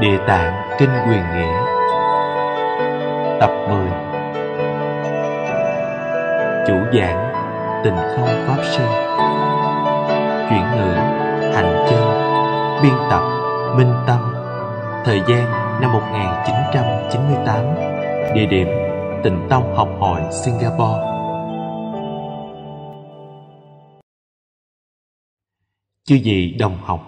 Địa tạng Kinh Quyền Nghĩa Tập 10 Chủ giảng Tình Không Pháp Sư Chuyển ngữ Hành Chân Biên tập Minh Tâm Thời gian năm 1998 Địa điểm tình Tông Học Hội Singapore Chư vị đồng học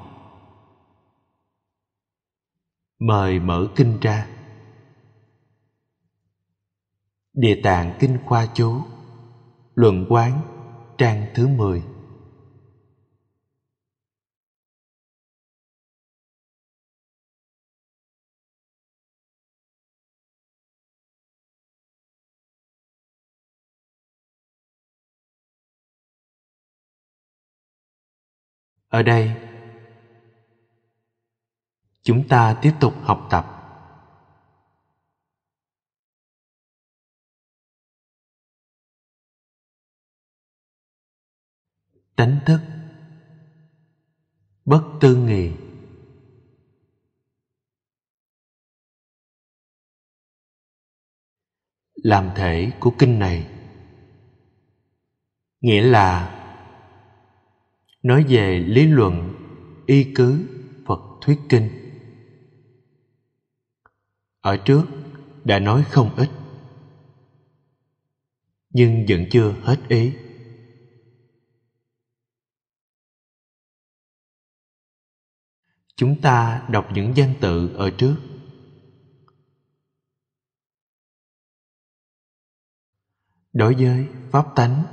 mời mở kinh ra Địa tạng kinh khoa chú Luận quán trang thứ mười Ở đây chúng ta tiếp tục học tập tánh thức bất tư nghị làm thể của kinh này nghĩa là nói về lý luận y cứ phật thuyết kinh ở trước đã nói không ít nhưng vẫn chưa hết ý chúng ta đọc những danh tự ở trước đối với pháp tánh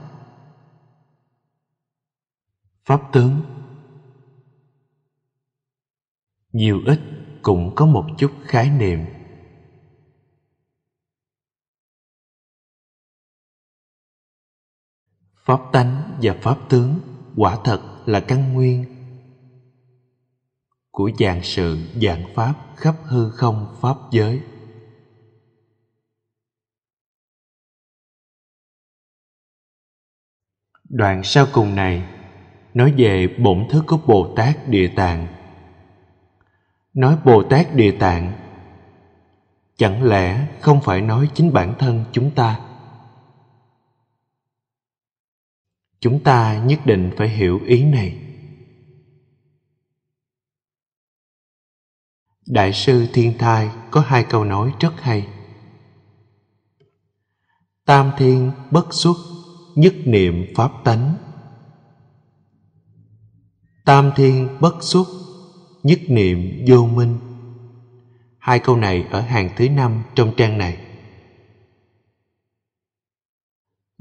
pháp tướng nhiều ít cũng có một chút khái niệm pháp tánh và pháp tướng quả thật là căn nguyên của dạng sự dạng pháp khắp hư không pháp giới đoạn sau cùng này nói về bổn thức của bồ tát địa tạng nói bồ tát địa tạng chẳng lẽ không phải nói chính bản thân chúng ta chúng ta nhất định phải hiểu ý này đại sư thiên thai có hai câu nói rất hay tam thiên bất xuất nhất niệm pháp tánh tam thiên bất xuất nhất niệm vô minh hai câu này ở hàng thứ năm trong trang này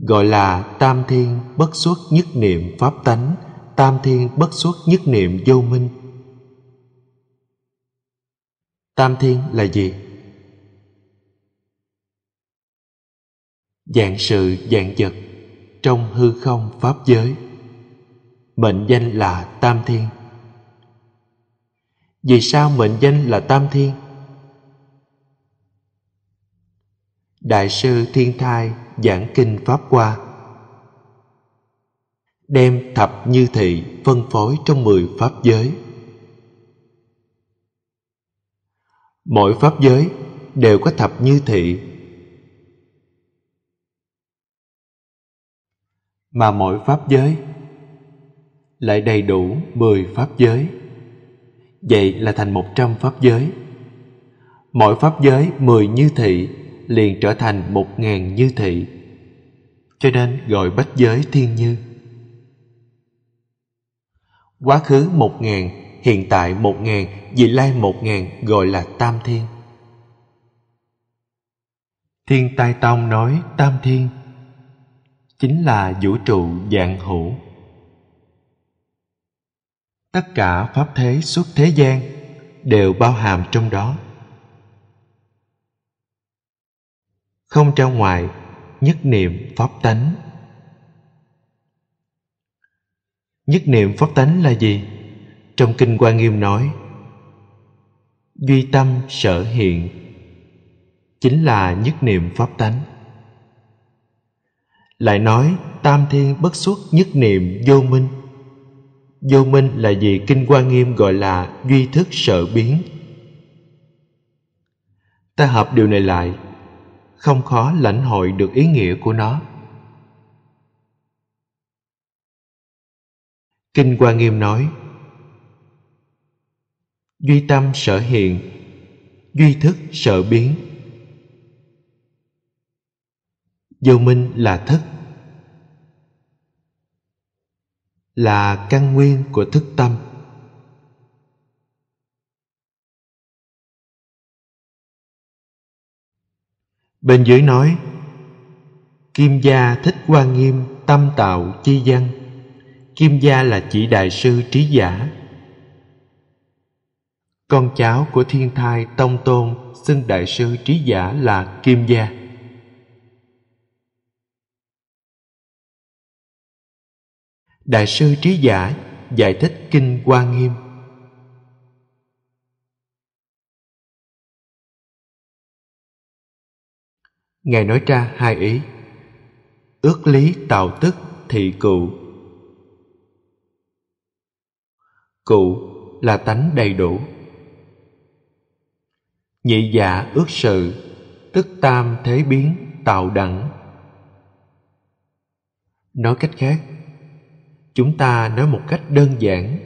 gọi là tam thiên bất xuất nhất niệm pháp tánh tam thiên bất xuất nhất niệm vô minh tam thiên là gì dạng sự dạng vật trong hư không pháp giới mệnh danh là tam thiên vì sao mệnh danh là tam thiên Đại sư Thiên Thai giảng kinh Pháp qua đem thập như thị phân phối trong mười pháp giới. Mỗi pháp giới đều có thập như thị mà mỗi pháp giới lại đầy đủ mười pháp giới. Vậy là thành một trăm pháp giới. Mỗi pháp giới mười như thị liền trở thành một ngàn như thị cho nên gọi bách giới thiên như quá khứ một ngàn hiện tại một ngàn vị lai một ngàn gọi là tam thiên thiên tai tông nói tam thiên chính là vũ trụ dạng hữu tất cả pháp thế xuất thế gian đều bao hàm trong đó không trong ngoài nhất niệm pháp tánh nhất niệm pháp tánh là gì trong kinh quan nghiêm nói duy tâm sở hiện chính là nhất niệm pháp tánh lại nói tam thiên bất xuất nhất niệm vô minh vô minh là gì kinh quan nghiêm gọi là duy thức sở biến ta hợp điều này lại không khó lãnh hội được ý nghĩa của nó kinh hoa nghiêm nói duy tâm sở hiện duy thức sở biến vô minh là thức là căn nguyên của thức tâm Bên dưới nói Kim gia thích quan nghiêm tâm tạo chi văn Kim gia là chỉ đại sư trí giả Con cháu của thiên thai tông tôn Xưng đại sư trí giả là Kim gia Đại sư trí giả giải thích Kinh Hoa Nghiêm Ngài nói ra hai ý Ước lý tạo tức thị cụ Cụ là tánh đầy đủ Nhị giả dạ ước sự Tức tam thế biến tạo đẳng Nói cách khác Chúng ta nói một cách đơn giản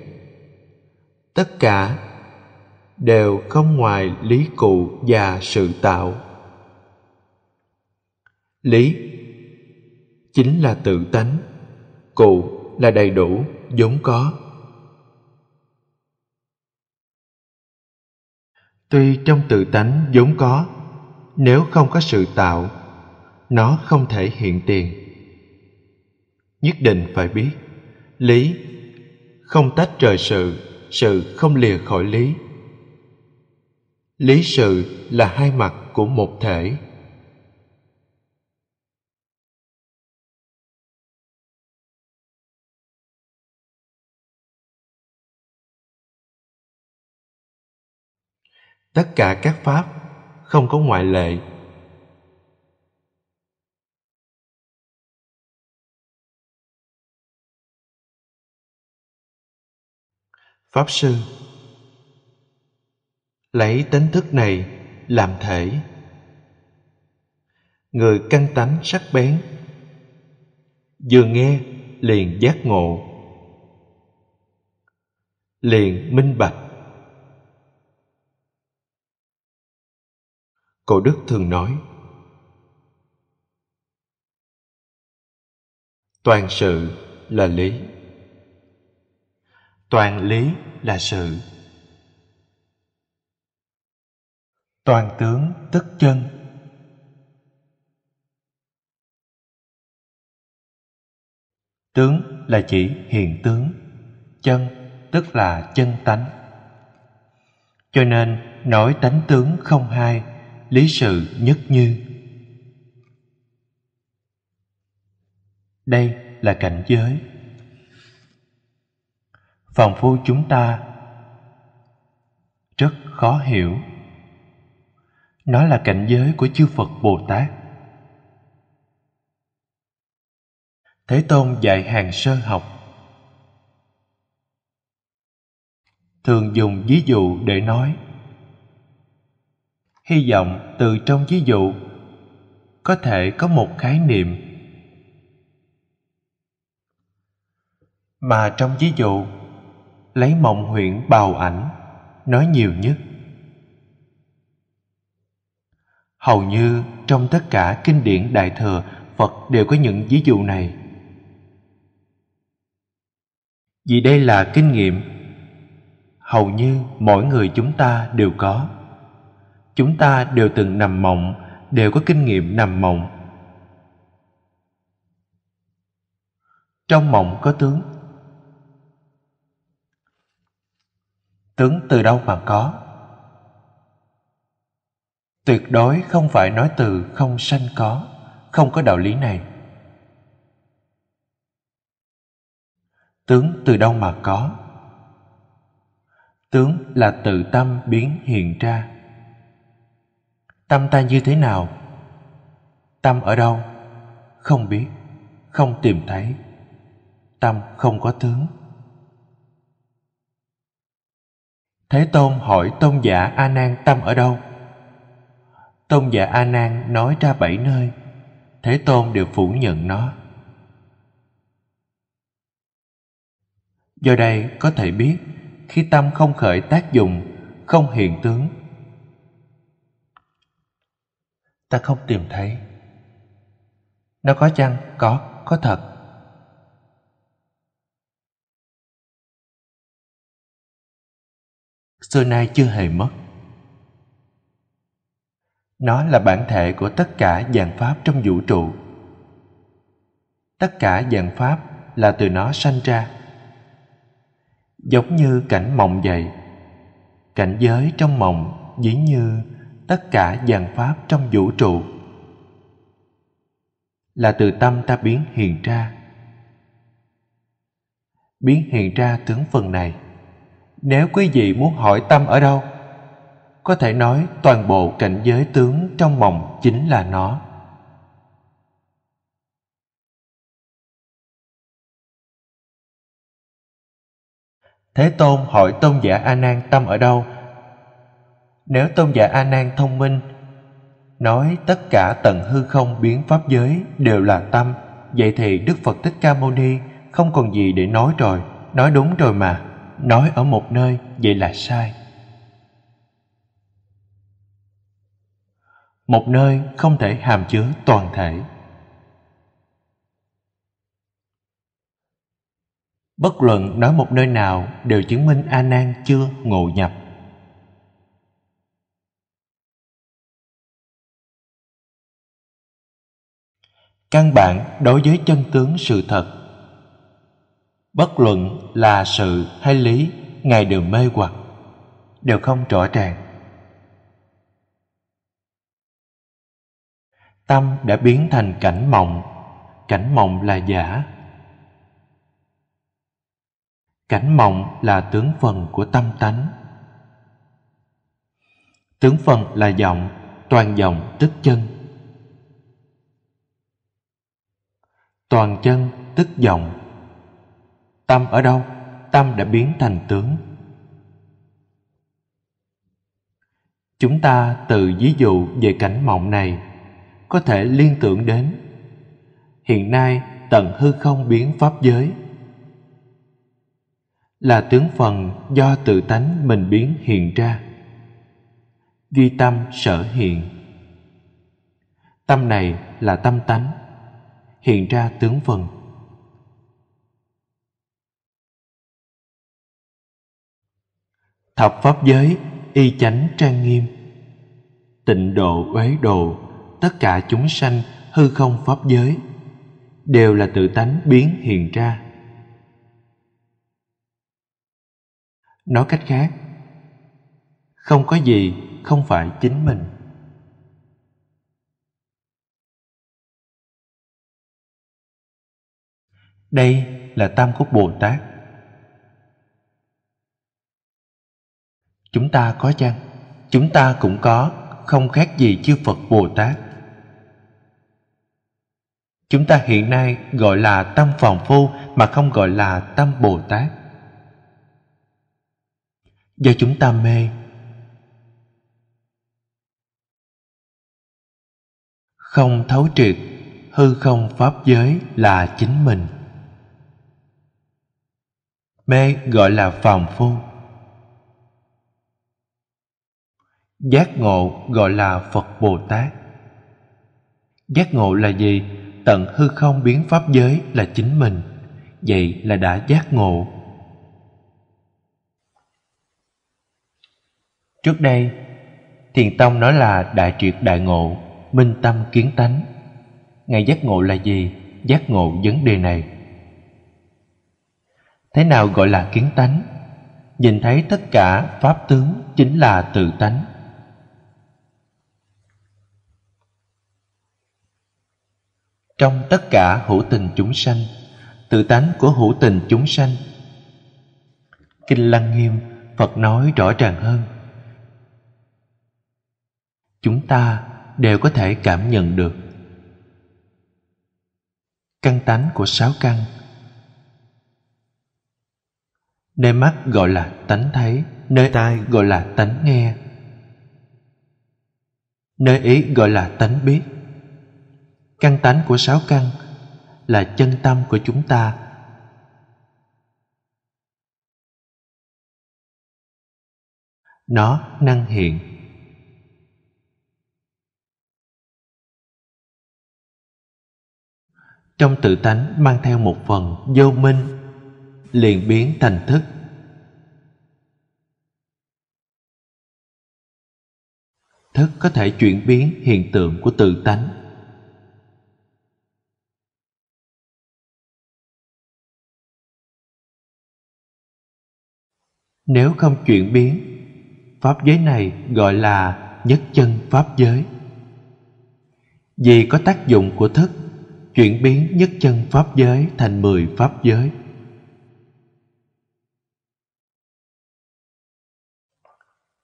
Tất cả đều không ngoài lý cụ và sự tạo lý chính là tự tánh cụ là đầy đủ vốn có tuy trong tự tánh vốn có nếu không có sự tạo nó không thể hiện tiền nhất định phải biết lý không tách rời sự sự không lìa khỏi lý lý sự là hai mặt của một thể tất cả các pháp không có ngoại lệ pháp sư lấy tính thức này làm thể người căn tánh sắc bén vừa nghe liền giác ngộ liền minh bạch cổ đức thường nói toàn sự là lý toàn lý là sự toàn tướng tức chân tướng là chỉ hiện tướng chân tức là chân tánh cho nên nói tánh tướng không hai lý sự nhất như đây là cảnh giới phàm phu chúng ta rất khó hiểu nó là cảnh giới của chư phật bồ tát thế tôn dạy hàng sơ học thường dùng ví dụ để nói hy vọng từ trong ví dụ có thể có một khái niệm mà trong ví dụ lấy mộng huyện bào ảnh nói nhiều nhất hầu như trong tất cả kinh điển đại thừa phật đều có những ví dụ này vì đây là kinh nghiệm hầu như mỗi người chúng ta đều có chúng ta đều từng nằm mộng đều có kinh nghiệm nằm mộng trong mộng có tướng tướng từ đâu mà có tuyệt đối không phải nói từ không sanh có không có đạo lý này tướng từ đâu mà có tướng là tự tâm biến hiện ra tâm ta như thế nào tâm ở đâu không biết không tìm thấy tâm không có tướng thế tôn hỏi tôn giả a nan tâm ở đâu tôn giả a nan nói ra bảy nơi thế tôn đều phủ nhận nó do đây có thể biết khi tâm không khởi tác dụng không hiện tướng ta không tìm thấy nó có chăng có có thật xưa nay chưa hề mất nó là bản thể của tất cả dạng pháp trong vũ trụ tất cả dạng pháp là từ nó sanh ra giống như cảnh mộng vậy cảnh giới trong mộng dĩ như tất cả dạng pháp trong vũ trụ là từ tâm ta biến hiện ra biến hiện ra tướng phần này nếu quý vị muốn hỏi tâm ở đâu có thể nói toàn bộ cảnh giới tướng trong mộng chính là nó thế tôn hỏi tôn giả a nan tâm ở đâu nếu tôn giả A Nan thông minh nói tất cả tận hư không biến pháp giới đều là tâm, vậy thì Đức Phật Thích Ca Mâu Ni không còn gì để nói rồi, nói đúng rồi mà, nói ở một nơi vậy là sai. Một nơi không thể hàm chứa toàn thể. Bất luận nói một nơi nào đều chứng minh A Nan chưa ngộ nhập. căn bản đối với chân tướng sự thật bất luận là sự hay lý ngài đều mê hoặc đều không rõ ràng tâm đã biến thành cảnh mộng cảnh mộng là giả cảnh mộng là tướng phần của tâm tánh tướng phần là giọng toàn giọng tức chân toàn chân tức giọng tâm ở đâu tâm đã biến thành tướng chúng ta từ ví dụ về cảnh mộng này có thể liên tưởng đến hiện nay tận hư không biến pháp giới là tướng phần do tự tánh mình biến hiện ra vi tâm sở hiện tâm này là tâm tánh hiện ra tướng vần. Thập pháp giới y chánh trang nghiêm Tịnh độ uế độ Tất cả chúng sanh hư không pháp giới Đều là tự tánh biến hiện ra Nói cách khác Không có gì không phải chính mình Đây là Tam Cốc Bồ Tát. Chúng ta có chăng? Chúng ta cũng có, không khác gì chư Phật Bồ Tát. Chúng ta hiện nay gọi là tâm Phàm Phu mà không gọi là tâm Bồ Tát. Do chúng ta mê không thấu triệt hư không pháp giới là chính mình mê gọi là phàm phu giác ngộ gọi là phật bồ tát giác ngộ là gì tận hư không biến pháp giới là chính mình vậy là đã giác ngộ trước đây thiền tông nói là đại triệt đại ngộ minh tâm kiến tánh ngày giác ngộ là gì giác ngộ vấn đề này Thế nào gọi là kiến tánh? Nhìn thấy tất cả pháp tướng chính là tự tánh. Trong tất cả hữu tình chúng sanh, tự tánh của hữu tình chúng sanh. Kinh Lăng Nghiêm Phật nói rõ ràng hơn. Chúng ta đều có thể cảm nhận được căn tánh của sáu căn Nơi mắt gọi là tánh thấy Nơi tai gọi là tánh nghe Nơi ý gọi là tánh biết Căn tánh của sáu căn Là chân tâm của chúng ta Nó năng hiện Trong tự tánh mang theo một phần vô minh liền biến thành thức thức có thể chuyển biến hiện tượng của tự tánh nếu không chuyển biến pháp giới này gọi là nhất chân pháp giới vì có tác dụng của thức chuyển biến nhất chân pháp giới thành mười pháp giới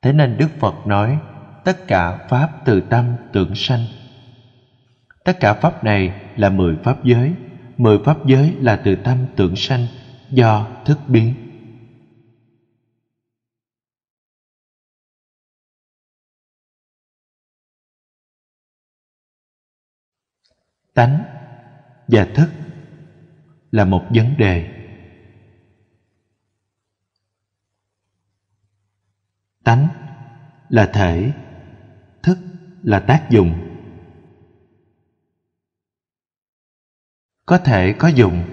Thế nên Đức Phật nói tất cả pháp từ tâm tưởng sanh. Tất cả pháp này là mười pháp giới, mười pháp giới là từ tâm tưởng sanh do thức biến. Tánh và thức là một vấn đề tánh là thể thức là tác dụng có thể có dụng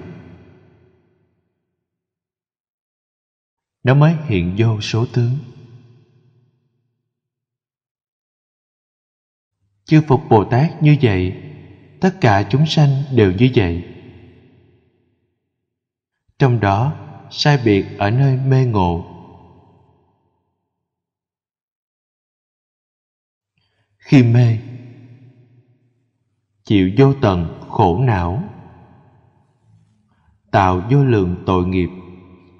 nó mới hiện vô số tướng chư phục bồ tát như vậy tất cả chúng sanh đều như vậy trong đó sai biệt ở nơi mê ngộ khi mê chịu vô tận khổ não tạo vô lượng tội nghiệp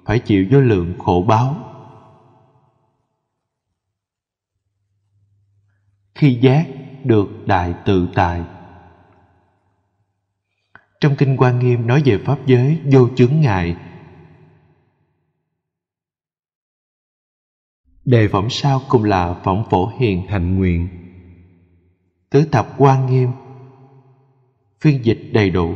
phải chịu vô lượng khổ báo khi giác được đại tự tại trong kinh quan nghiêm nói về pháp giới vô chướng ngại đề phẩm sau cùng là phẩm phổ hiền hạnh nguyện tứ thập quan nghiêm phiên dịch đầy đủ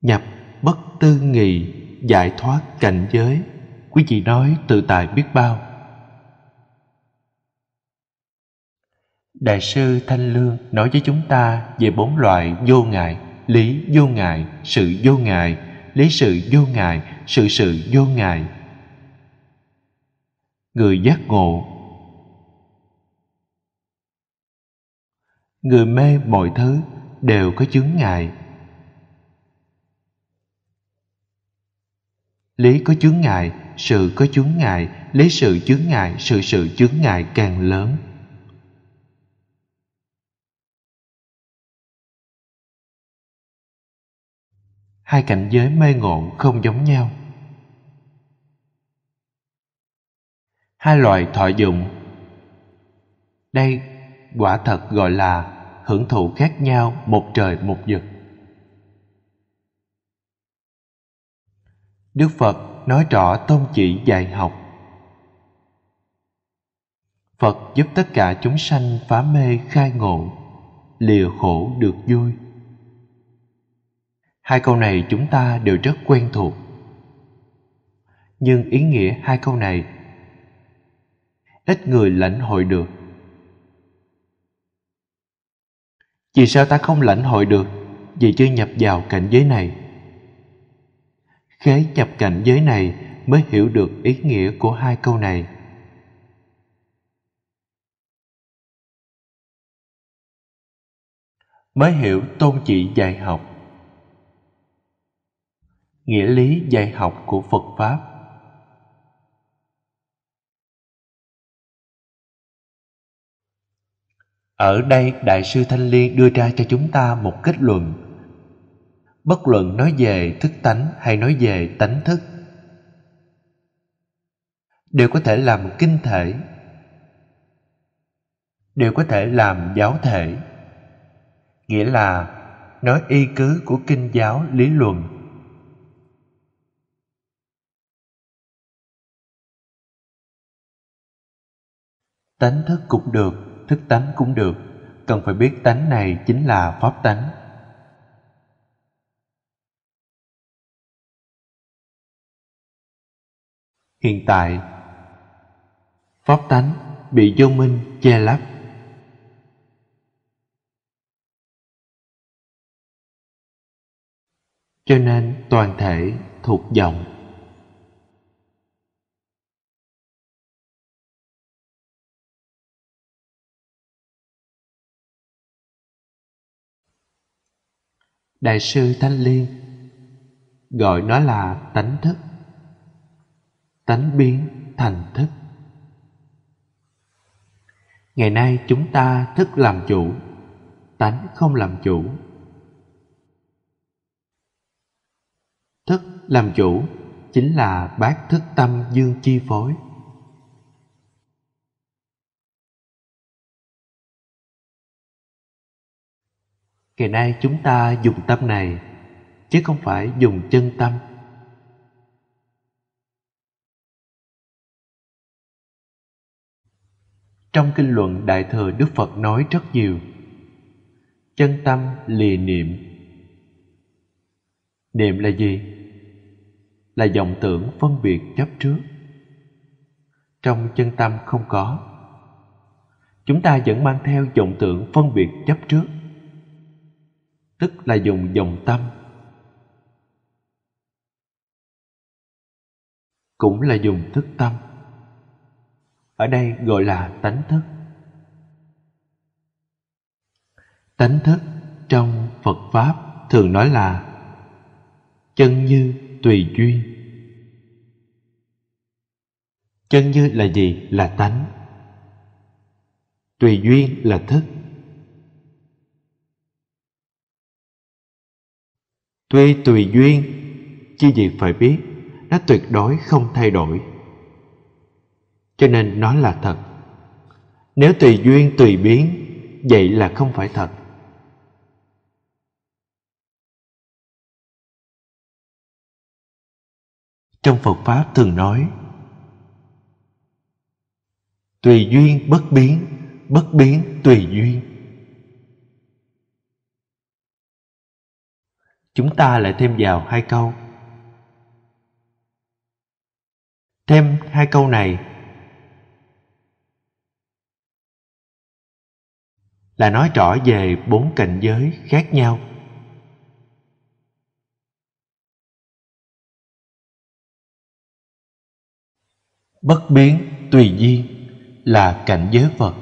nhập bất tư nghị giải thoát cảnh giới quý vị nói tự tại biết bao đại sư thanh lương nói với chúng ta về bốn loại vô ngại lý vô ngại sự vô ngại lý sự vô ngại sự sự vô ngại người giác ngộ người mê mọi thứ đều có chứng ngại lý có chướng ngại sự có chướng ngại lấy sự chướng ngại sự sự chướng ngại càng lớn hai cảnh giới mê ngộ không giống nhau hai loại thọ dụng đây quả thật gọi là hưởng thụ khác nhau một trời một vực. Đức Phật nói rõ tôn chỉ dạy học. Phật giúp tất cả chúng sanh phá mê khai ngộ, lìa khổ được vui. Hai câu này chúng ta đều rất quen thuộc. Nhưng ý nghĩa hai câu này ít người lãnh hội được Vì sao ta không lãnh hội được Vì chưa nhập vào cảnh giới này Khế nhập cảnh giới này Mới hiểu được ý nghĩa của hai câu này Mới hiểu tôn chỉ dạy học Nghĩa lý dạy học của Phật Pháp Ở đây Đại sư Thanh Liên đưa ra cho chúng ta một kết luận. Bất luận nói về thức tánh hay nói về tánh thức, đều có thể làm kinh thể, đều có thể làm giáo thể. Nghĩa là nói y cứ của kinh giáo lý luận tánh thức cũng được thức tánh cũng được cần phải biết tánh này chính là pháp tánh hiện tại pháp tánh bị vô minh che lấp cho nên toàn thể thuộc vọng đại sư thanh liên gọi nó là tánh thức tánh biến thành thức ngày nay chúng ta thức làm chủ tánh không làm chủ thức làm chủ chính là bát thức tâm dương chi phối ngày nay chúng ta dùng tâm này chứ không phải dùng chân tâm trong kinh luận đại thừa đức phật nói rất nhiều chân tâm lìa niệm niệm là gì là dòng tưởng phân biệt chấp trước trong chân tâm không có chúng ta vẫn mang theo vọng tưởng phân biệt chấp trước tức là dùng dòng tâm cũng là dùng thức tâm ở đây gọi là tánh thức tánh thức trong phật pháp thường nói là chân như tùy duyên chân như là gì là tánh tùy duyên là thức tuy tùy duyên chi gì phải biết nó tuyệt đối không thay đổi cho nên nó là thật nếu tùy duyên tùy biến vậy là không phải thật trong phật pháp thường nói tùy duyên bất biến bất biến tùy duyên chúng ta lại thêm vào hai câu thêm hai câu này là nói rõ về bốn cảnh giới khác nhau bất biến tùy duyên là cảnh giới phật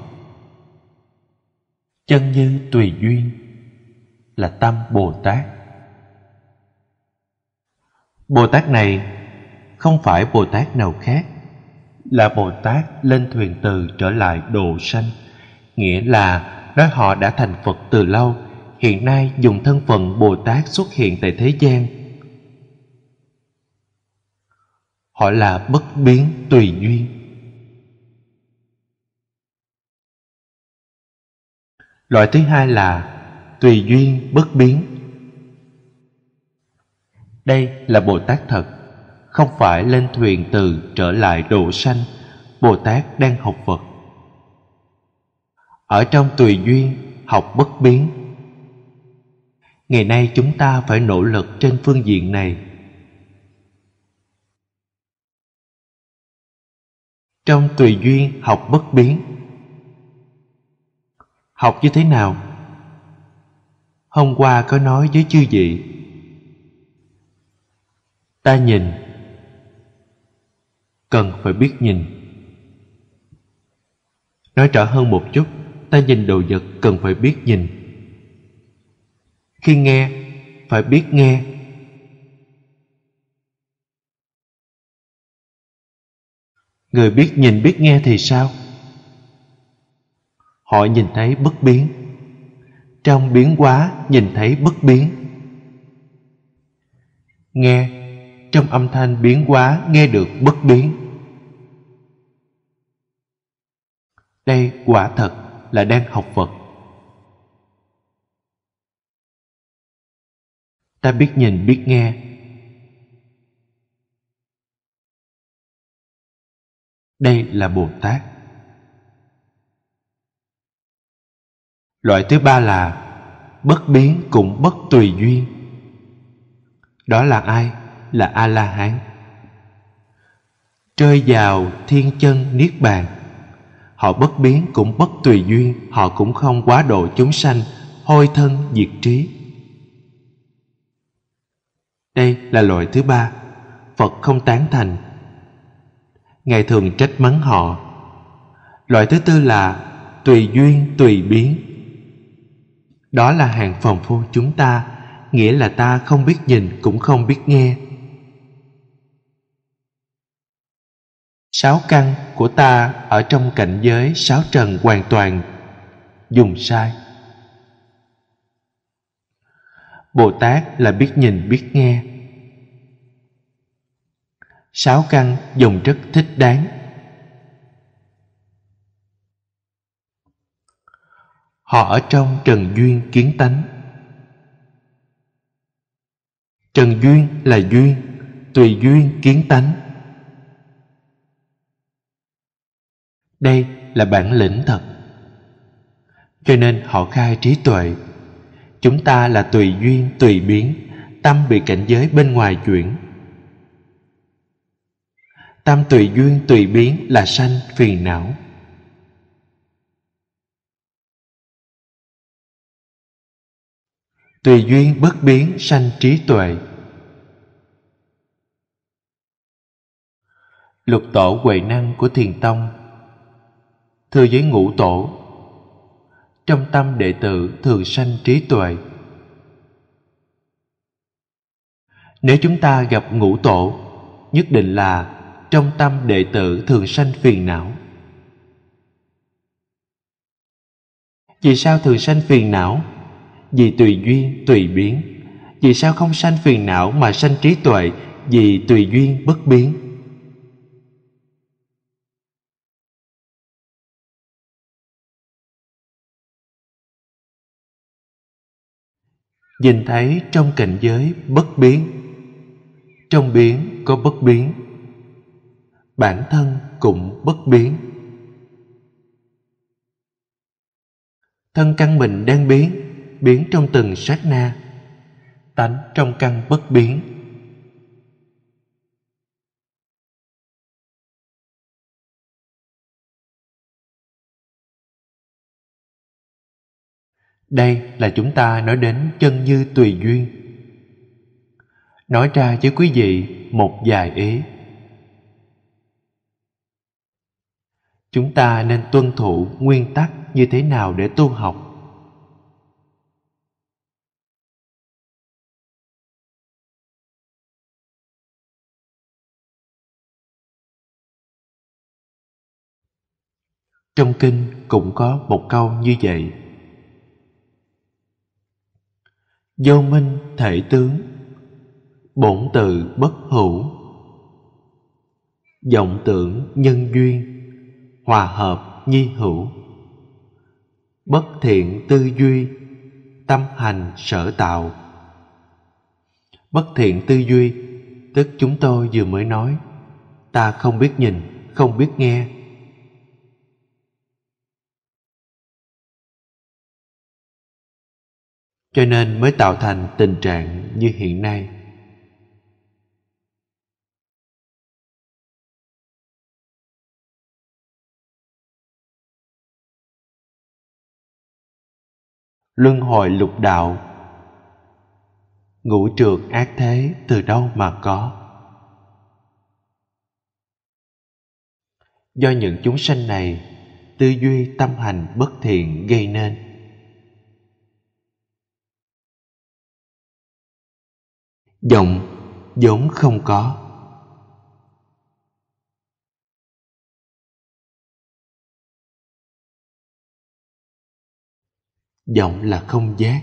chân như tùy duyên là tâm bồ tát Bồ Tát này không phải Bồ Tát nào khác là Bồ Tát lên thuyền từ trở lại độ sanh, nghĩa là nói họ đã thành Phật từ lâu, hiện nay dùng thân phận Bồ Tát xuất hiện tại thế gian. Họ là bất biến tùy duyên. Loại thứ hai là tùy duyên bất biến đây là Bồ Tát thật, không phải lên thuyền từ trở lại độ sanh, Bồ Tát đang học Phật. Ở trong tùy duyên, học bất biến. Ngày nay chúng ta phải nỗ lực trên phương diện này. Trong tùy duyên học bất biến Học như thế nào? Hôm qua có nói với chư vị ta nhìn cần phải biết nhìn nói rõ hơn một chút ta nhìn đồ vật cần phải biết nhìn khi nghe phải biết nghe người biết nhìn biết nghe thì sao họ nhìn thấy bất biến trong biến quá nhìn thấy bất biến nghe trong âm thanh biến hóa nghe được bất biến đây quả thật là đang học phật ta biết nhìn biết nghe đây là bồ tát loại thứ ba là bất biến cũng bất tùy duyên đó là ai là A-la-hán Trơi vào thiên chân niết bàn Họ bất biến cũng bất tùy duyên Họ cũng không quá độ chúng sanh Hôi thân diệt trí Đây là loại thứ ba Phật không tán thành Ngài thường trách mắng họ Loại thứ tư là Tùy duyên tùy biến Đó là hàng phòng phu chúng ta Nghĩa là ta không biết nhìn cũng không biết nghe sáu căn của ta ở trong cảnh giới sáu trần hoàn toàn dùng sai bồ tát là biết nhìn biết nghe sáu căn dùng rất thích đáng họ ở trong trần duyên kiến tánh trần duyên là duyên tùy duyên kiến tánh đây là bản lĩnh thật cho nên họ khai trí tuệ chúng ta là tùy duyên tùy biến tâm bị cảnh giới bên ngoài chuyển tâm tùy duyên tùy biến là sanh phiền não tùy duyên bất biến sanh trí tuệ lục tổ huệ năng của thiền tông thưa với ngũ tổ trong tâm đệ tử thường sanh trí tuệ nếu chúng ta gặp ngũ tổ nhất định là trong tâm đệ tử thường sanh phiền não vì sao thường sanh phiền não vì tùy duyên tùy biến vì sao không sanh phiền não mà sanh trí tuệ vì tùy duyên bất biến nhìn thấy trong cảnh giới bất biến trong biến có bất biến bản thân cũng bất biến thân căn mình đang biến biến trong từng sát na tánh trong căn bất biến Đây là chúng ta nói đến chân như tùy duyên. Nói ra với quý vị một vài ý. Chúng ta nên tuân thủ nguyên tắc như thế nào để tu học? Trong kinh cũng có một câu như vậy vô minh thể tướng bổn từ bất hữu vọng tưởng nhân duyên hòa hợp nhi hữu bất thiện tư duy tâm hành sở tạo bất thiện tư duy tức chúng tôi vừa mới nói ta không biết nhìn không biết nghe cho nên mới tạo thành tình trạng như hiện nay luân hồi lục đạo ngũ trượt ác thế từ đâu mà có do những chúng sanh này tư duy tâm hành bất thiện gây nên vọng vốn không có vọng là không giác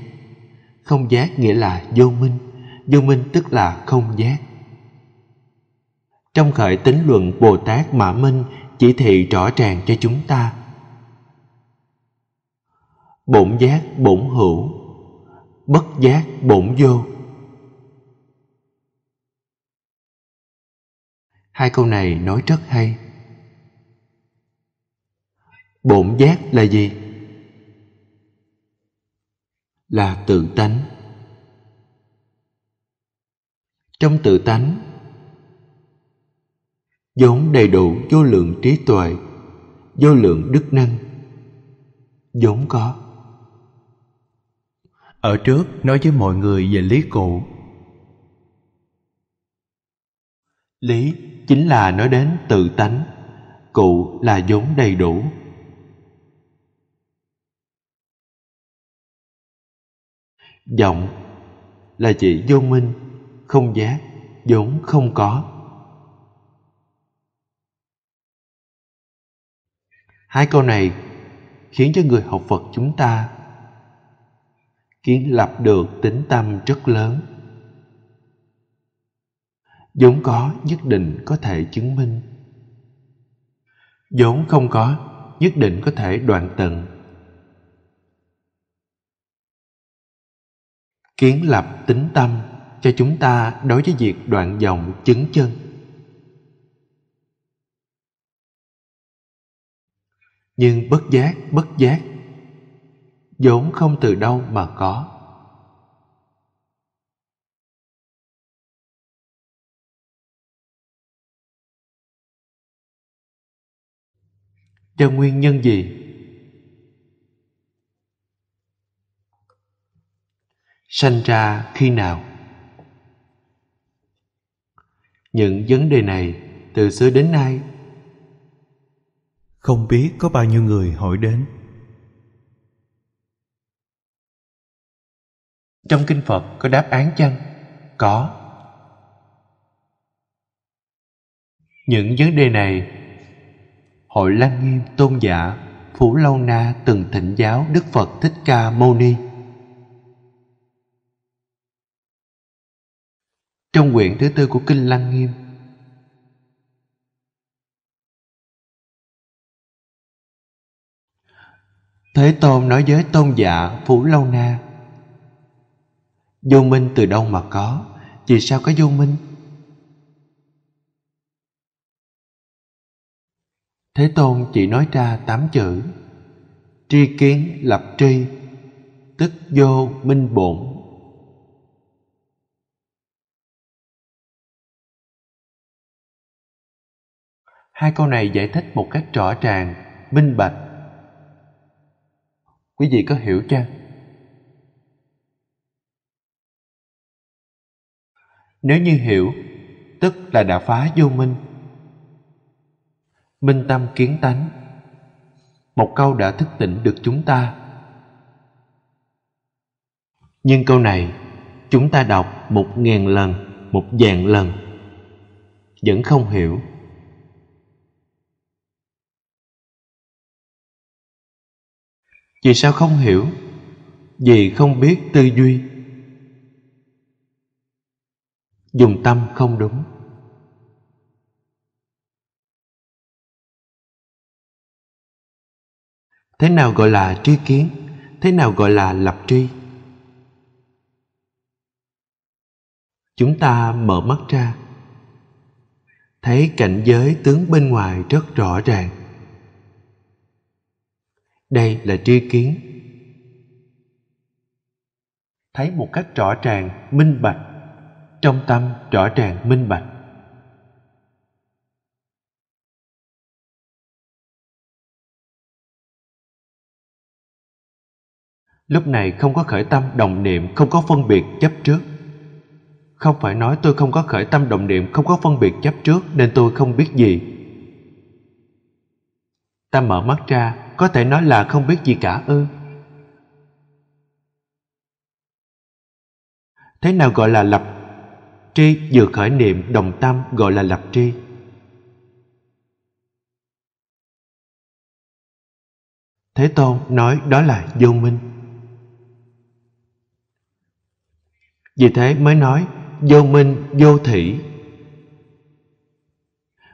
không giác nghĩa là vô minh vô minh tức là không giác trong khởi tính luận bồ tát mã minh chỉ thị rõ ràng cho chúng ta bổn giác bổn hữu bất giác bổn vô Hai câu này nói rất hay. Bổn giác là gì? Là tự tánh. Trong tự tánh vốn đầy đủ vô lượng trí tuệ, vô lượng đức năng vốn có. Ở trước nói với mọi người về lý cụ. Lý chính là nói đến tự tánh cụ là vốn đầy đủ vọng là chỉ vô minh không giác vốn không có hai câu này khiến cho người học phật chúng ta kiến lập được tính tâm rất lớn vốn có nhất định có thể chứng minh vốn không có nhất định có thể đoạn tận kiến lập tính tâm cho chúng ta đối với việc đoạn dòng chứng chân nhưng bất giác bất giác vốn không từ đâu mà có do nguyên nhân gì sanh ra khi nào những vấn đề này từ xưa đến nay không biết có bao nhiêu người hỏi đến trong kinh phật có đáp án chăng có những vấn đề này Hội Lăng Nghiêm Tôn giả Phủ Lâu Na từng thỉnh giáo Đức Phật Thích Ca Mâu Ni. Trong quyển thứ tư của Kinh Lăng Nghiêm Thế Tôn nói với Tôn giả Phủ Lâu Na Vô minh từ đâu mà có Vì sao có vô minh Thế Tôn chỉ nói ra tám chữ Tri kiến lập tri Tức vô minh bổn Hai câu này giải thích một cách rõ ràng, minh bạch Quý vị có hiểu chăng? Nếu như hiểu, tức là đã phá vô minh minh tâm kiến tánh một câu đã thức tỉnh được chúng ta nhưng câu này chúng ta đọc một ngàn lần một vạn lần vẫn không hiểu vì sao không hiểu vì không biết tư duy dùng tâm không đúng thế nào gọi là tri kiến thế nào gọi là lập tri chúng ta mở mắt ra thấy cảnh giới tướng bên ngoài rất rõ ràng đây là tri kiến thấy một cách rõ ràng minh bạch trong tâm rõ ràng minh bạch Lúc này không có khởi tâm đồng niệm, không có phân biệt chấp trước. Không phải nói tôi không có khởi tâm đồng niệm, không có phân biệt chấp trước nên tôi không biết gì. Ta mở mắt ra, có thể nói là không biết gì cả ư. Thế nào gọi là lập tri vừa khởi niệm đồng tâm gọi là lập tri. Thế Tôn nói đó là vô minh. Vì thế mới nói vô minh vô thủy.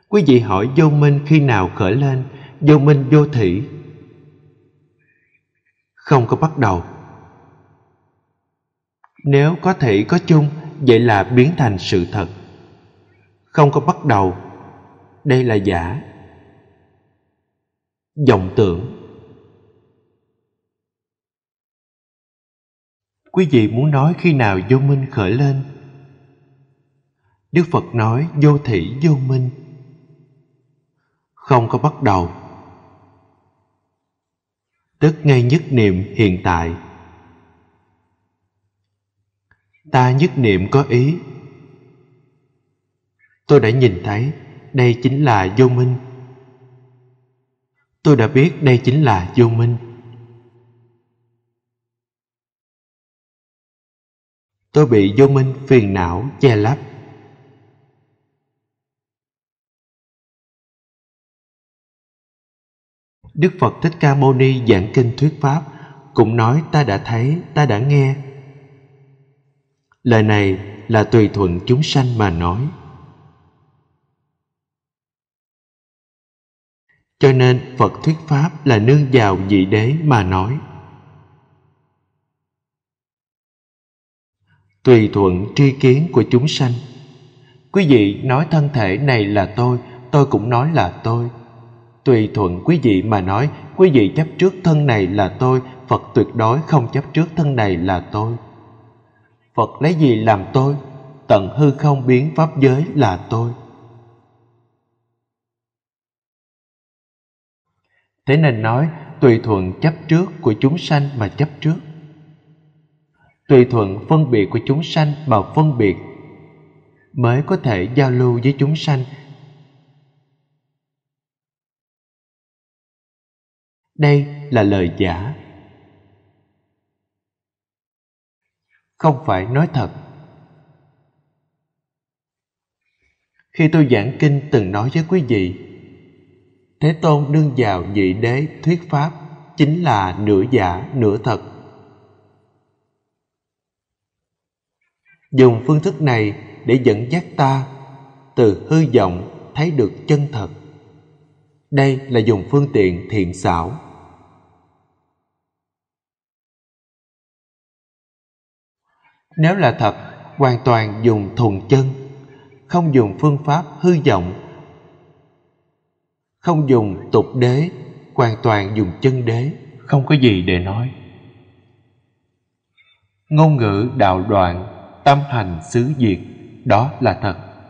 Quý vị hỏi vô minh khi nào khởi lên, vô minh vô thủy. Không có bắt đầu. Nếu có thể có chung, vậy là biến thành sự thật. Không có bắt đầu, đây là giả. vọng tưởng Quý vị muốn nói khi nào vô minh khởi lên? Đức Phật nói vô thị vô minh. Không có bắt đầu. Tức ngay nhất niệm hiện tại. Ta nhất niệm có ý. Tôi đã nhìn thấy đây chính là vô minh. Tôi đã biết đây chính là vô minh tôi bị vô minh phiền não che lấp đức phật thích ca mâu ni giảng kinh thuyết pháp cũng nói ta đã thấy ta đã nghe lời này là tùy thuận chúng sanh mà nói cho nên phật thuyết pháp là nương vào vị đế mà nói tùy thuận tri kiến của chúng sanh quý vị nói thân thể này là tôi tôi cũng nói là tôi tùy thuận quý vị mà nói quý vị chấp trước thân này là tôi phật tuyệt đối không chấp trước thân này là tôi phật lấy gì làm tôi tận hư không biến pháp giới là tôi thế nên nói tùy thuận chấp trước của chúng sanh mà chấp trước tùy thuận phân biệt của chúng sanh mà phân biệt mới có thể giao lưu với chúng sanh đây là lời giả không phải nói thật khi tôi giảng kinh từng nói với quý vị thế tôn đương vào nhị đế thuyết pháp chính là nửa giả nửa thật dùng phương thức này để dẫn dắt ta từ hư vọng thấy được chân thật đây là dùng phương tiện thiện xảo nếu là thật hoàn toàn dùng thuần chân không dùng phương pháp hư vọng không dùng tục đế hoàn toàn dùng chân đế không có gì để nói ngôn ngữ đạo đoạn tâm hành xứ diệt đó là thật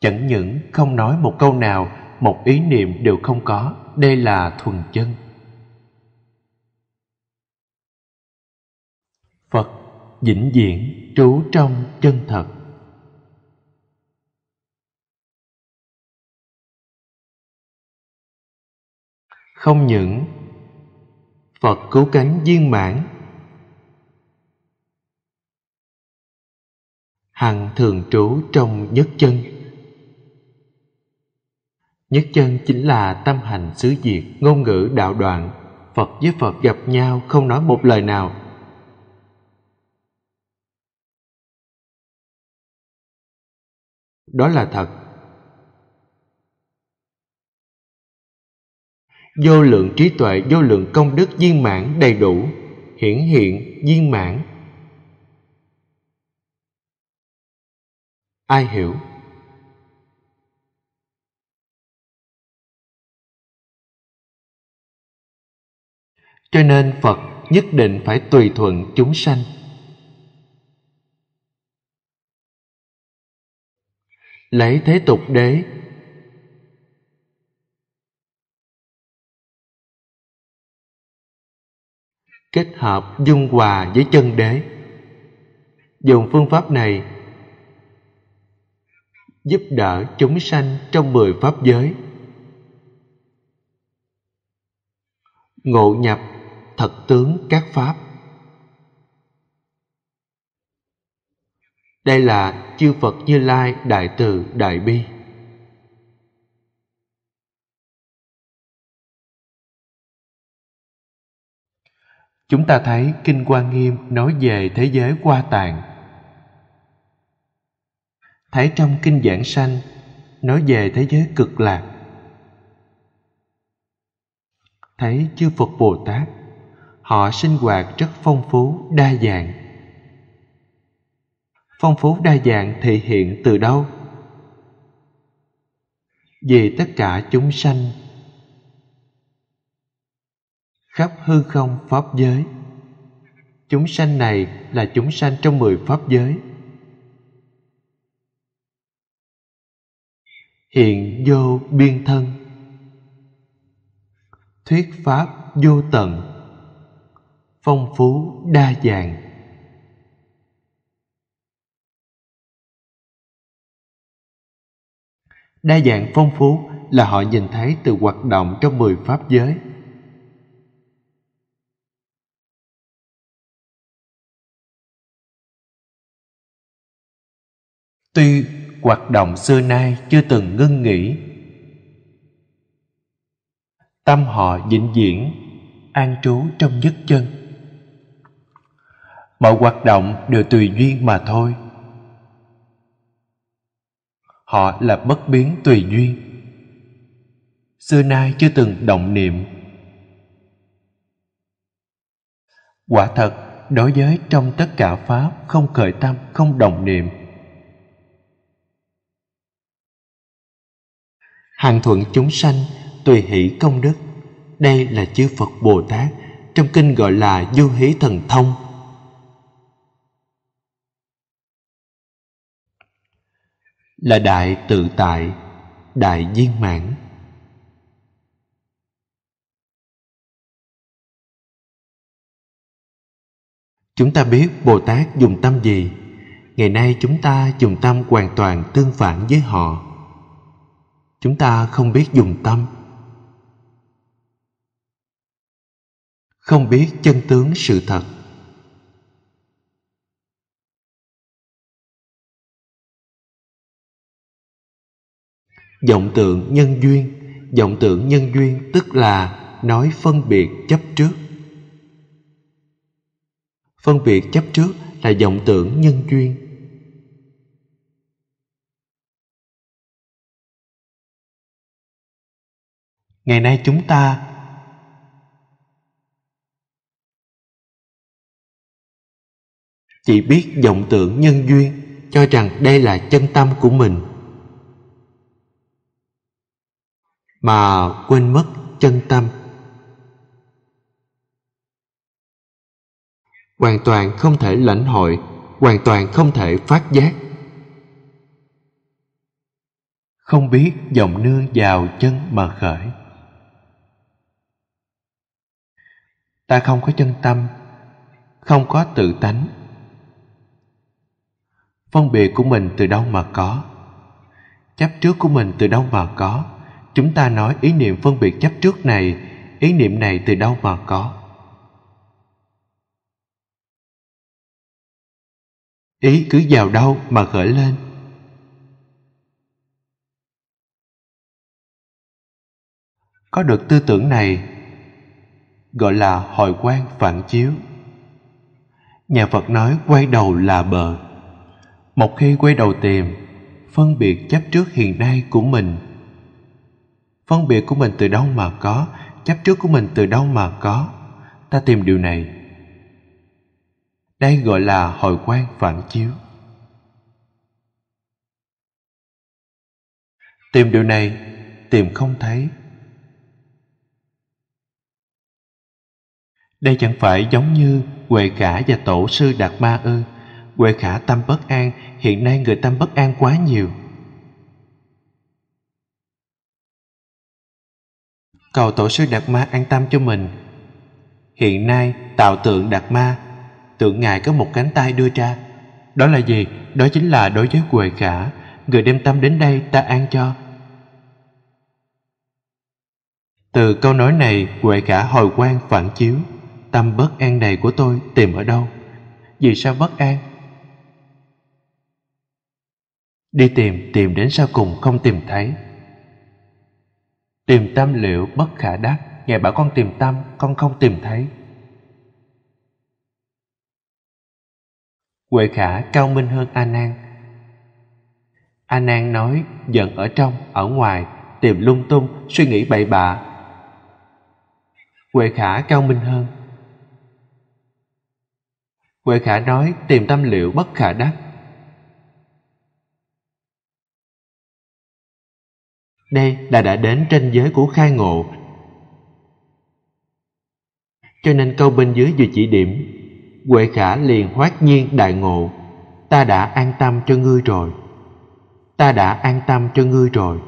chẳng những không nói một câu nào một ý niệm đều không có đây là thuần chân phật vĩnh viễn trú trong chân thật không những phật cứu cánh viên mãn hằng thường trú trong nhất chân nhất chân chính là tâm hành xứ diệt ngôn ngữ đạo đoạn phật với phật gặp nhau không nói một lời nào đó là thật vô lượng trí tuệ vô lượng công đức viên mãn đầy đủ hiển hiện viên mãn ai hiểu cho nên phật nhất định phải tùy thuận chúng sanh lấy thế tục đế kết hợp dung hòa với chân đế dùng phương pháp này giúp đỡ chúng sanh trong mười pháp giới ngộ nhập thật tướng các pháp đây là chư phật như lai đại từ đại bi chúng ta thấy kinh quan nghiêm nói về thế giới qua tạng thấy trong kinh giảng sanh nói về thế giới cực lạc thấy chư phật bồ tát họ sinh hoạt rất phong phú đa dạng phong phú đa dạng thể hiện từ đâu vì tất cả chúng sanh khắp hư không pháp giới chúng sanh này là chúng sanh trong mười pháp giới hiện vô biên thân thuyết pháp vô tận phong phú đa dạng đa dạng phong phú là họ nhìn thấy từ hoạt động trong mười pháp giới tuy hoạt động xưa nay chưa từng ngưng nghỉ tâm họ vĩnh viễn an trú trong nhất chân mọi hoạt động đều tùy duyên mà thôi họ là bất biến tùy duyên xưa nay chưa từng động niệm quả thật đối với trong tất cả pháp không khởi tâm không động niệm hàng thuận chúng sanh tùy hỷ công đức đây là chư phật bồ tát trong kinh gọi là du hí thần thông là đại tự tại đại viên mãn chúng ta biết bồ tát dùng tâm gì ngày nay chúng ta dùng tâm hoàn toàn tương phản với họ chúng ta không biết dùng tâm không biết chân tướng sự thật vọng tượng nhân duyên vọng tượng nhân duyên tức là nói phân biệt chấp trước phân biệt chấp trước là vọng tưởng nhân duyên ngày nay chúng ta chỉ biết vọng tưởng nhân duyên cho rằng đây là chân tâm của mình mà quên mất chân tâm hoàn toàn không thể lãnh hội hoàn toàn không thể phát giác không biết dòng nương vào chân mà khởi ta không có chân tâm không có tự tánh phân biệt của mình từ đâu mà có chấp trước của mình từ đâu mà có chúng ta nói ý niệm phân biệt chấp trước này ý niệm này từ đâu mà có ý cứ vào đâu mà khởi lên có được tư tưởng này gọi là hồi quang phản chiếu nhà phật nói quay đầu là bờ một khi quay đầu tìm phân biệt chấp trước hiện nay của mình phân biệt của mình từ đâu mà có chấp trước của mình từ đâu mà có ta tìm điều này đây gọi là hồi quang phản chiếu tìm điều này tìm không thấy Đây chẳng phải giống như Huệ Khả và Tổ sư Đạt Ma ư? Huệ Khả tâm bất an, hiện nay người tâm bất an quá nhiều. Cầu Tổ sư Đạt Ma an tâm cho mình. Hiện nay tạo tượng Đạt Ma, tượng ngài có một cánh tay đưa ra. Đó là gì? Đó chính là đối với Huệ Khả, người đem tâm đến đây ta an cho. Từ câu nói này, Huệ Khả hồi quan phản chiếu tâm bất an này của tôi tìm ở đâu? Vì sao bất an? Đi tìm, tìm đến sau cùng không tìm thấy. Tìm tâm liệu bất khả đắc, Ngài bảo con tìm tâm, con không tìm thấy. Huệ khả cao minh hơn A Nan. A Nan nói giận ở trong, ở ngoài, tìm lung tung, suy nghĩ bậy bạ. Huệ khả cao minh hơn. Huệ khả nói tìm tâm liệu bất khả đắc. Đây đã đã đến trên giới của khai ngộ. Cho nên câu bên dưới vừa chỉ điểm, Huệ khả liền hoát nhiên đại ngộ, ta đã an tâm cho ngươi rồi. Ta đã an tâm cho ngươi rồi.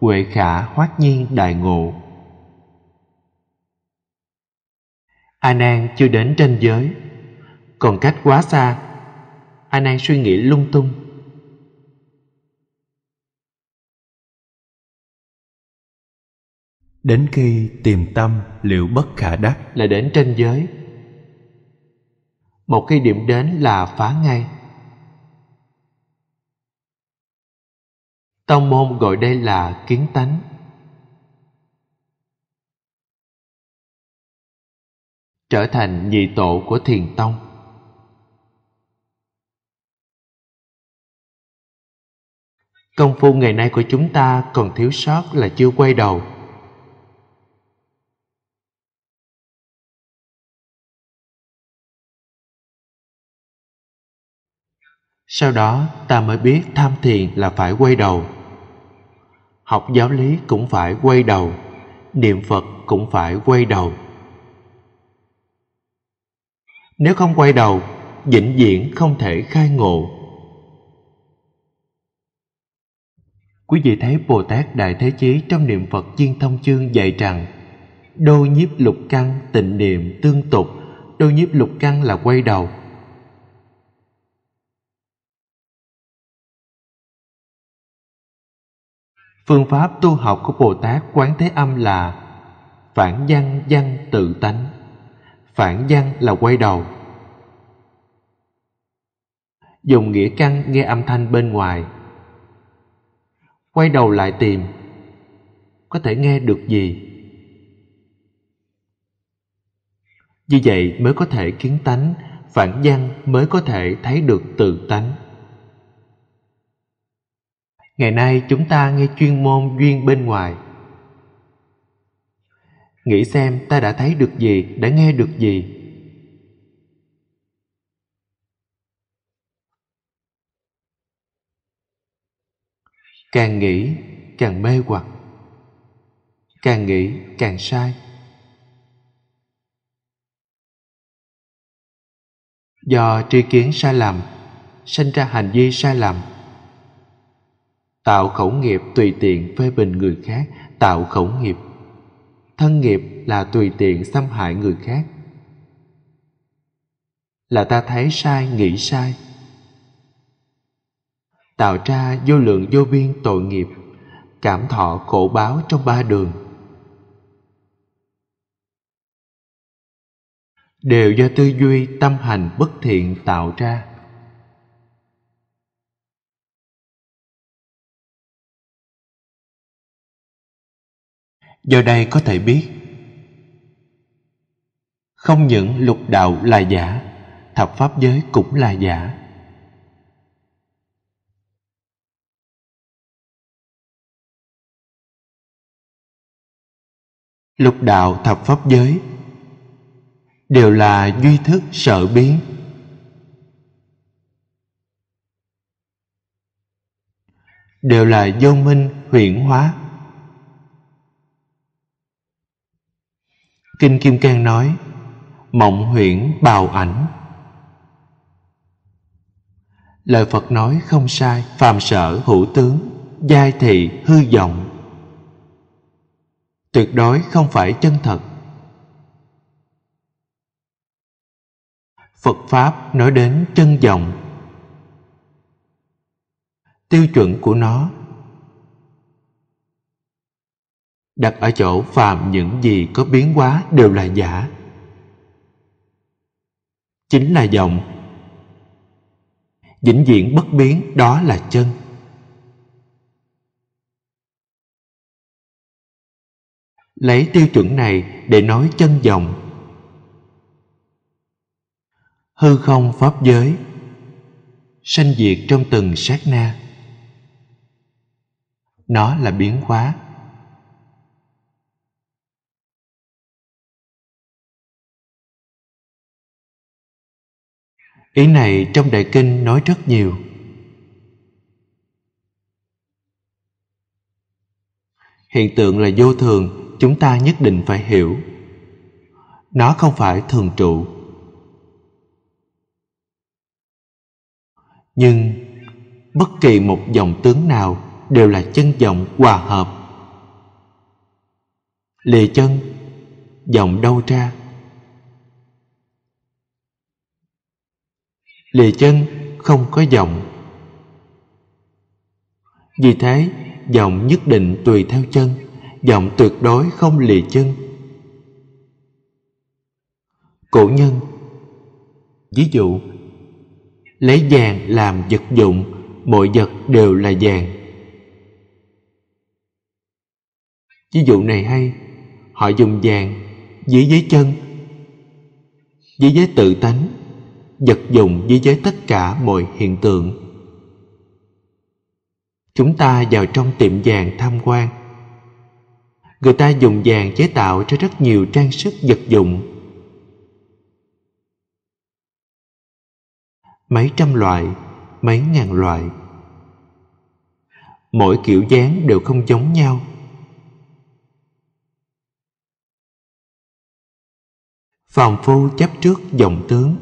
Huệ khả hoát nhiên đại ngộ. A Nan chưa đến trên giới còn cách quá xa a nan suy nghĩ lung tung đến khi tìm tâm liệu bất khả đắc là đến trên giới một khi điểm đến là phá ngay tông môn gọi đây là kiến tánh trở thành nhị tổ của thiền tông công phu ngày nay của chúng ta còn thiếu sót là chưa quay đầu sau đó ta mới biết tham thiền là phải quay đầu học giáo lý cũng phải quay đầu niệm phật cũng phải quay đầu nếu không quay đầu vĩnh viễn không thể khai ngộ Quý vị thấy Bồ Tát Đại Thế Chí trong niệm Phật Chiên Thông Chương dạy rằng Đô nhiếp lục căn tịnh niệm tương tục Đô nhiếp lục căn là quay đầu Phương pháp tu học của Bồ Tát Quán Thế Âm là Phản văn văn tự tánh Phản văn là quay đầu Dùng nghĩa căn nghe âm thanh bên ngoài quay đầu lại tìm có thể nghe được gì như vậy mới có thể kiến tánh phản văn mới có thể thấy được tự tánh ngày nay chúng ta nghe chuyên môn duyên bên ngoài nghĩ xem ta đã thấy được gì đã nghe được gì càng nghĩ càng mê hoặc càng nghĩ càng sai do tri kiến sai lầm sinh ra hành vi sai lầm tạo khẩu nghiệp tùy tiện phê bình người khác tạo khẩu nghiệp thân nghiệp là tùy tiện xâm hại người khác là ta thấy sai nghĩ sai tạo ra vô lượng vô biên tội nghiệp cảm thọ khổ báo trong ba đường đều do tư duy tâm hành bất thiện tạo ra do đây có thể biết không những lục đạo là giả thập pháp giới cũng là giả lục đạo thập pháp giới đều là duy thức sở biến đều là vô minh huyển hóa kinh kim cang nói mộng huyễn bào ảnh lời phật nói không sai phàm sở hữu tướng giai thị hư vọng tuyệt đối không phải chân thật phật pháp nói đến chân dòng tiêu chuẩn của nó đặt ở chỗ phàm những gì có biến hóa đều là giả chính là dòng vĩnh viễn bất biến đó là chân lấy tiêu chuẩn này để nói chân dòng hư không pháp giới sanh diệt trong từng sát na nó là biến hóa ý này trong đại kinh nói rất nhiều hiện tượng là vô thường chúng ta nhất định phải hiểu nó không phải thường trụ nhưng bất kỳ một dòng tướng nào đều là chân dòng hòa hợp lì chân dòng đâu ra lì chân không có dòng vì thế dòng nhất định tùy theo chân Giọng tuyệt đối không lì chân Cổ nhân Ví dụ Lấy vàng làm vật dụng Mọi vật đều là vàng Ví dụ này hay Họ dùng vàng Dưới giấy chân Dưới giấy tự tánh Vật dụng dưới giấy tất cả mọi hiện tượng Chúng ta vào trong tiệm vàng tham quan người ta dùng vàng chế tạo cho rất nhiều trang sức vật dụng mấy trăm loại mấy ngàn loại mỗi kiểu dáng đều không giống nhau Phòng phu chấp trước dòng tướng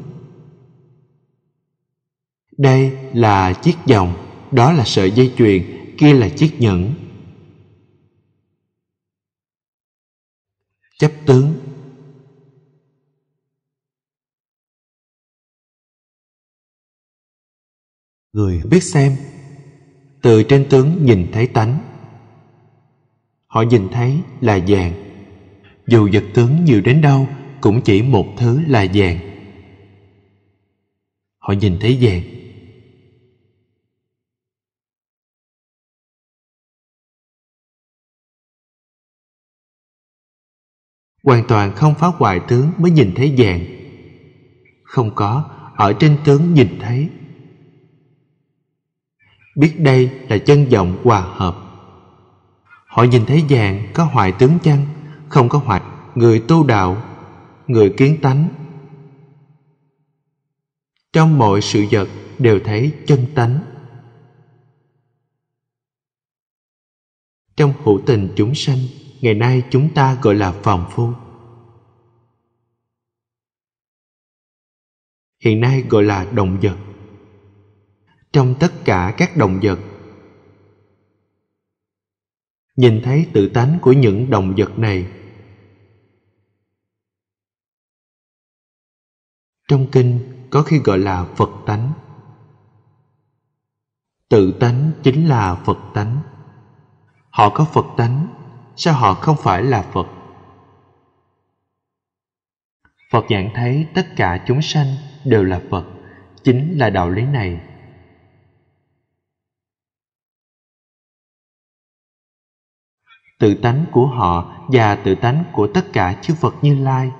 đây là chiếc vòng đó là sợi dây chuyền kia là chiếc nhẫn chấp tướng người biết xem từ trên tướng nhìn thấy tánh họ nhìn thấy là vàng dù vật tướng nhiều đến đâu cũng chỉ một thứ là vàng họ nhìn thấy vàng hoàn toàn không phá hoại tướng mới nhìn thấy vàng không có ở trên tướng nhìn thấy biết đây là chân vọng hòa hợp họ nhìn thấy vàng có hoại tướng chăng không có hoại người tu đạo người kiến tánh trong mọi sự vật đều thấy chân tánh trong hữu tình chúng sanh ngày nay chúng ta gọi là phàm phu hiện nay gọi là động vật trong tất cả các động vật nhìn thấy tự tánh của những động vật này trong kinh có khi gọi là phật tánh tự tánh chính là phật tánh họ có phật tánh sao họ không phải là Phật? Phật nhận thấy tất cả chúng sanh đều là Phật, chính là đạo lý này. Tự tánh của họ và tự tánh của tất cả chư Phật Như Lai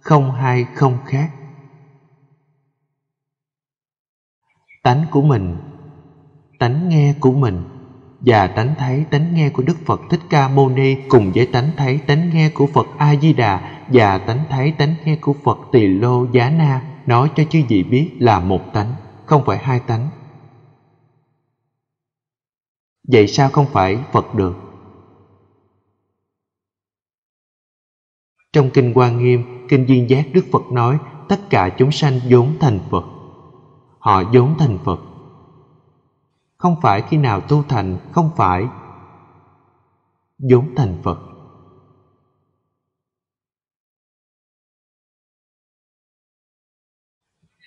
không hai không khác. Tánh của mình, tánh nghe của mình và tánh thấy tánh nghe của Đức Phật Thích Ca Mâu Ni cùng với tánh thấy tánh nghe của Phật A Di Đà và tánh thấy tánh nghe của Phật Tỳ Lô Giá Na nói cho chư vị biết là một tánh, không phải hai tánh. Vậy sao không phải Phật được? Trong Kinh Quan Nghiêm, Kinh Duyên Giác Đức Phật nói tất cả chúng sanh vốn thành Phật. Họ vốn thành Phật không phải khi nào tu thành không phải vốn thành phật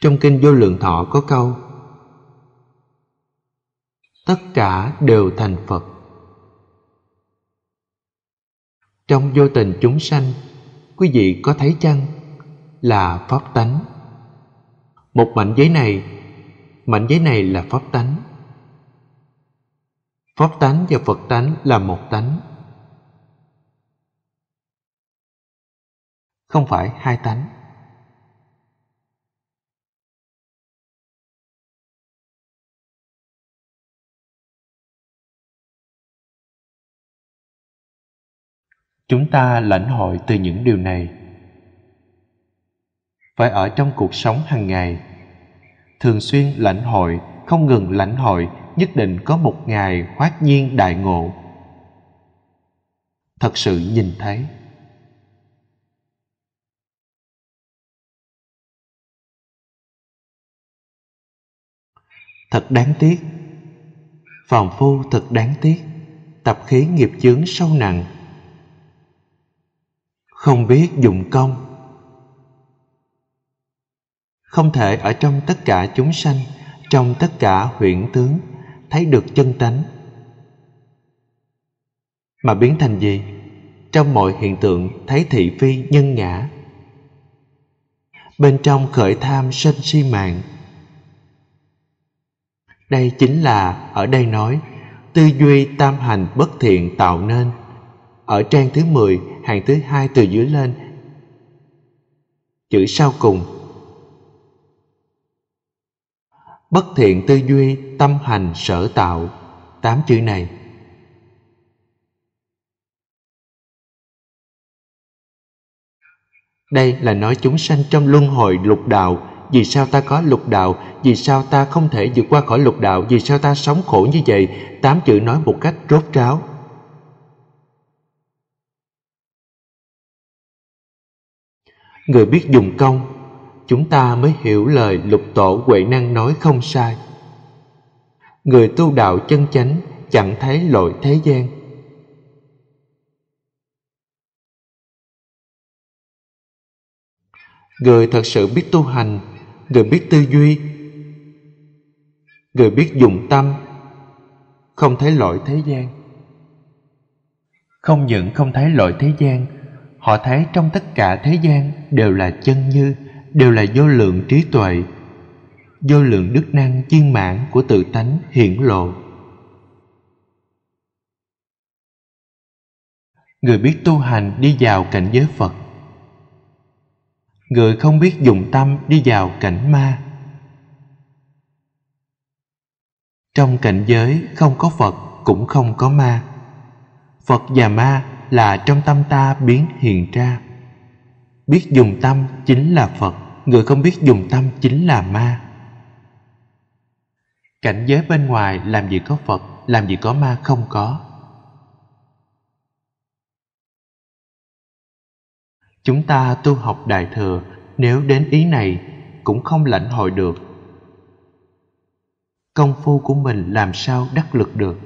trong kinh vô lượng thọ có câu tất cả đều thành phật trong vô tình chúng sanh quý vị có thấy chăng là pháp tánh một mảnh giấy này mảnh giấy này là pháp tánh Pháp tánh và Phật tánh là một tánh. Không phải hai tánh. Chúng ta lãnh hội từ những điều này phải ở trong cuộc sống hàng ngày thường xuyên lãnh hội không ngừng lãnh hội nhất định có một ngày hoát nhiên đại ngộ thật sự nhìn thấy thật đáng tiếc phàm phu thật đáng tiếc tập khí nghiệp chướng sâu nặng không biết dụng công không thể ở trong tất cả chúng sanh trong tất cả huyễn tướng thấy được chân tánh mà biến thành gì trong mọi hiện tượng thấy thị phi nhân ngã bên trong khởi tham sân si mạng đây chính là ở đây nói tư duy tam hành bất thiện tạo nên ở trang thứ 10 hàng thứ hai từ dưới lên chữ sau cùng bất thiện tư duy tâm hành sở tạo tám chữ này đây là nói chúng sanh trong luân hồi lục đạo vì sao ta có lục đạo vì sao ta không thể vượt qua khỏi lục đạo vì sao ta sống khổ như vậy tám chữ nói một cách rốt ráo người biết dùng công chúng ta mới hiểu lời lục tổ huệ năng nói không sai người tu đạo chân chánh chẳng thấy lỗi thế gian người thật sự biết tu hành người biết tư duy người biết dùng tâm không thấy lỗi thế gian không những không thấy lỗi thế gian họ thấy trong tất cả thế gian đều là chân như đều là vô lượng trí tuệ vô lượng đức năng viên mãn của tự tánh hiển lộ người biết tu hành đi vào cảnh giới phật người không biết dùng tâm đi vào cảnh ma trong cảnh giới không có phật cũng không có ma phật và ma là trong tâm ta biến hiện ra biết dùng tâm chính là phật người không biết dùng tâm chính là ma cảnh giới bên ngoài làm gì có phật làm gì có ma không có chúng ta tu học đại thừa nếu đến ý này cũng không lãnh hội được công phu của mình làm sao đắc lực được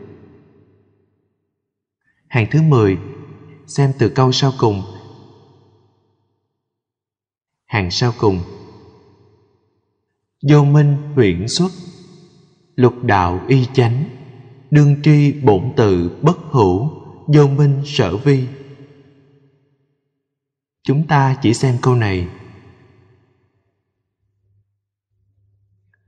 hàng thứ mười xem từ câu sau cùng hàng sau cùng vô minh huyển xuất lục đạo y chánh đương tri bổn tự bất hữu vô minh sở vi chúng ta chỉ xem câu này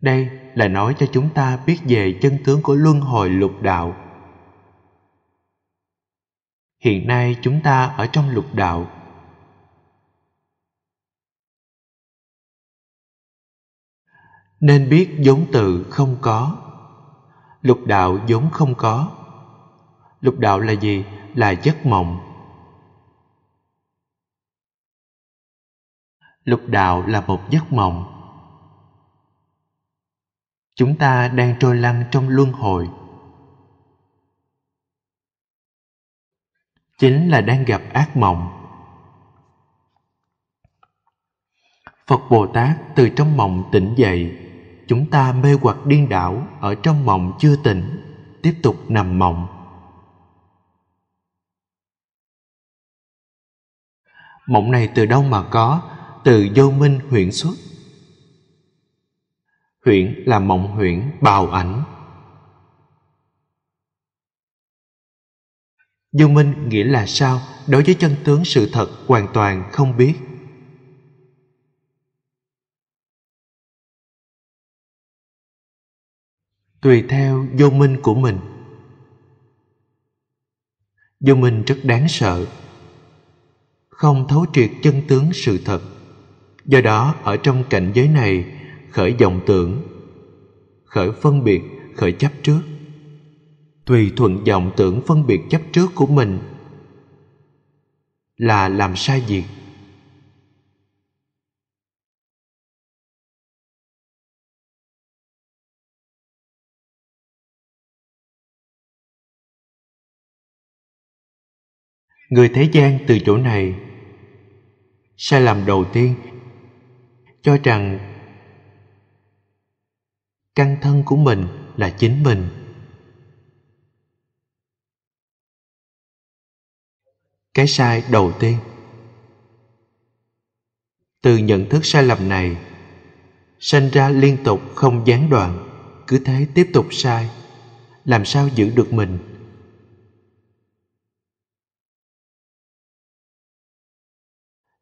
đây là nói cho chúng ta biết về chân tướng của luân hồi lục đạo hiện nay chúng ta ở trong lục đạo nên biết vốn tự không có lục đạo vốn không có lục đạo là gì là giấc mộng lục đạo là một giấc mộng chúng ta đang trôi lăn trong luân hồi chính là đang gặp ác mộng phật bồ tát từ trong mộng tỉnh dậy chúng ta mê hoặc điên đảo ở trong mộng chưa tỉnh tiếp tục nằm mộng mộng này từ đâu mà có từ vô minh huyễn xuất huyễn là mộng huyễn bào ảnh vô minh nghĩa là sao đối với chân tướng sự thật hoàn toàn không biết tùy theo vô minh của mình vô minh rất đáng sợ không thấu triệt chân tướng sự thật do đó ở trong cảnh giới này khởi vọng tưởng khởi phân biệt khởi chấp trước tùy thuận vọng tưởng phân biệt chấp trước của mình là làm sai việc người thế gian từ chỗ này sai lầm đầu tiên cho rằng căn thân của mình là chính mình cái sai đầu tiên từ nhận thức sai lầm này sinh ra liên tục không gián đoạn cứ thế tiếp tục sai làm sao giữ được mình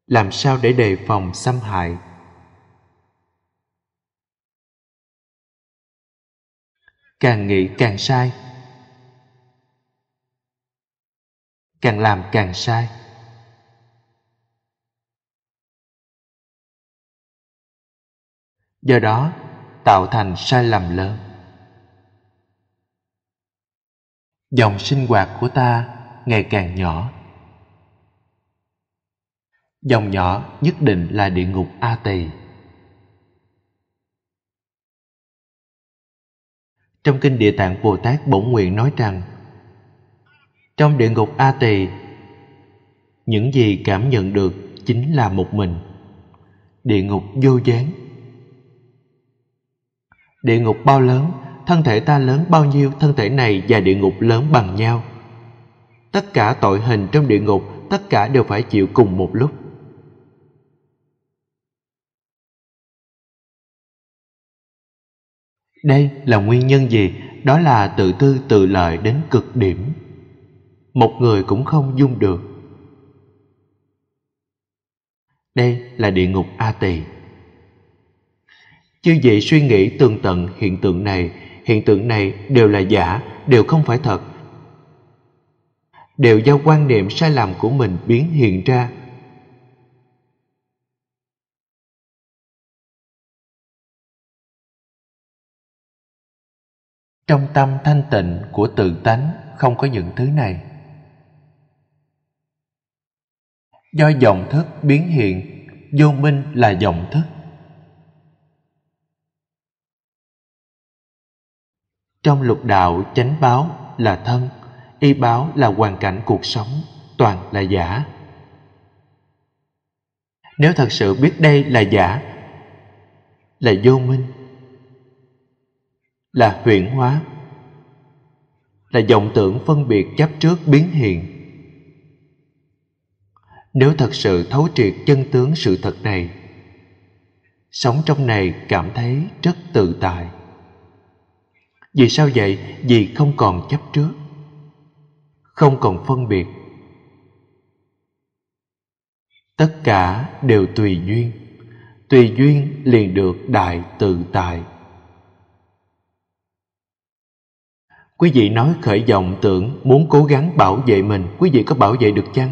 làm sao để đề phòng xâm hại càng nghĩ càng sai càng làm càng sai do đó tạo thành sai lầm lớn dòng sinh hoạt của ta ngày càng nhỏ Dòng nhỏ nhất định là địa ngục A Tỳ. Trong kinh Địa Tạng Bồ Tát Bổn Nguyện nói rằng Trong địa ngục A Tỳ Những gì cảm nhận được chính là một mình Địa ngục vô gián Địa ngục bao lớn Thân thể ta lớn bao nhiêu Thân thể này và địa ngục lớn bằng nhau Tất cả tội hình trong địa ngục Tất cả đều phải chịu cùng một lúc Đây là nguyên nhân gì? Đó là tự tư tự lợi đến cực điểm. Một người cũng không dung được. Đây là địa ngục A Tỳ. Chư vị suy nghĩ tường tận hiện tượng này, hiện tượng này đều là giả, đều không phải thật. Đều do quan niệm sai lầm của mình biến hiện ra trong tâm thanh tịnh của tự tánh không có những thứ này do dòng thức biến hiện vô minh là dòng thức trong lục đạo chánh báo là thân y báo là hoàn cảnh cuộc sống toàn là giả nếu thật sự biết đây là giả là vô minh là huyện hóa là vọng tưởng phân biệt chấp trước biến hiện nếu thật sự thấu triệt chân tướng sự thật này sống trong này cảm thấy rất tự tại vì sao vậy vì không còn chấp trước không còn phân biệt tất cả đều tùy duyên tùy duyên liền được đại tự tại Quý vị nói khởi vọng tưởng muốn cố gắng bảo vệ mình, quý vị có bảo vệ được chăng?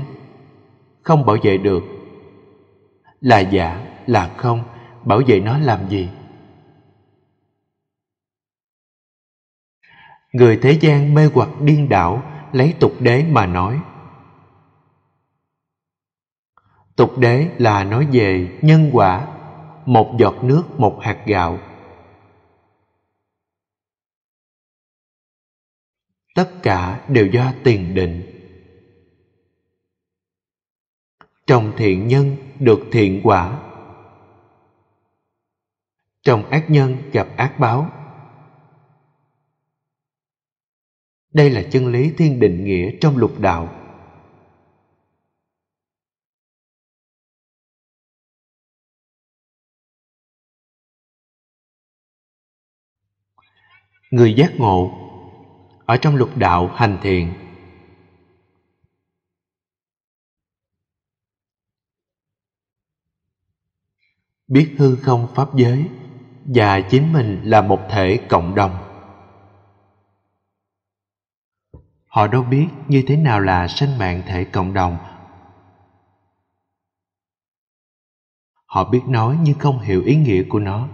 Không bảo vệ được. Là giả, là không, bảo vệ nó làm gì? Người thế gian mê hoặc điên đảo lấy tục đế mà nói. Tục đế là nói về nhân quả, một giọt nước, một hạt gạo, tất cả đều do tiền định trong thiện nhân được thiện quả trong ác nhân gặp ác báo đây là chân lý thiên định nghĩa trong lục đạo người giác ngộ ở trong lục đạo hành thiện biết hư không pháp giới và chính mình là một thể cộng đồng họ đâu biết như thế nào là sinh mạng thể cộng đồng họ biết nói nhưng không hiểu ý nghĩa của nó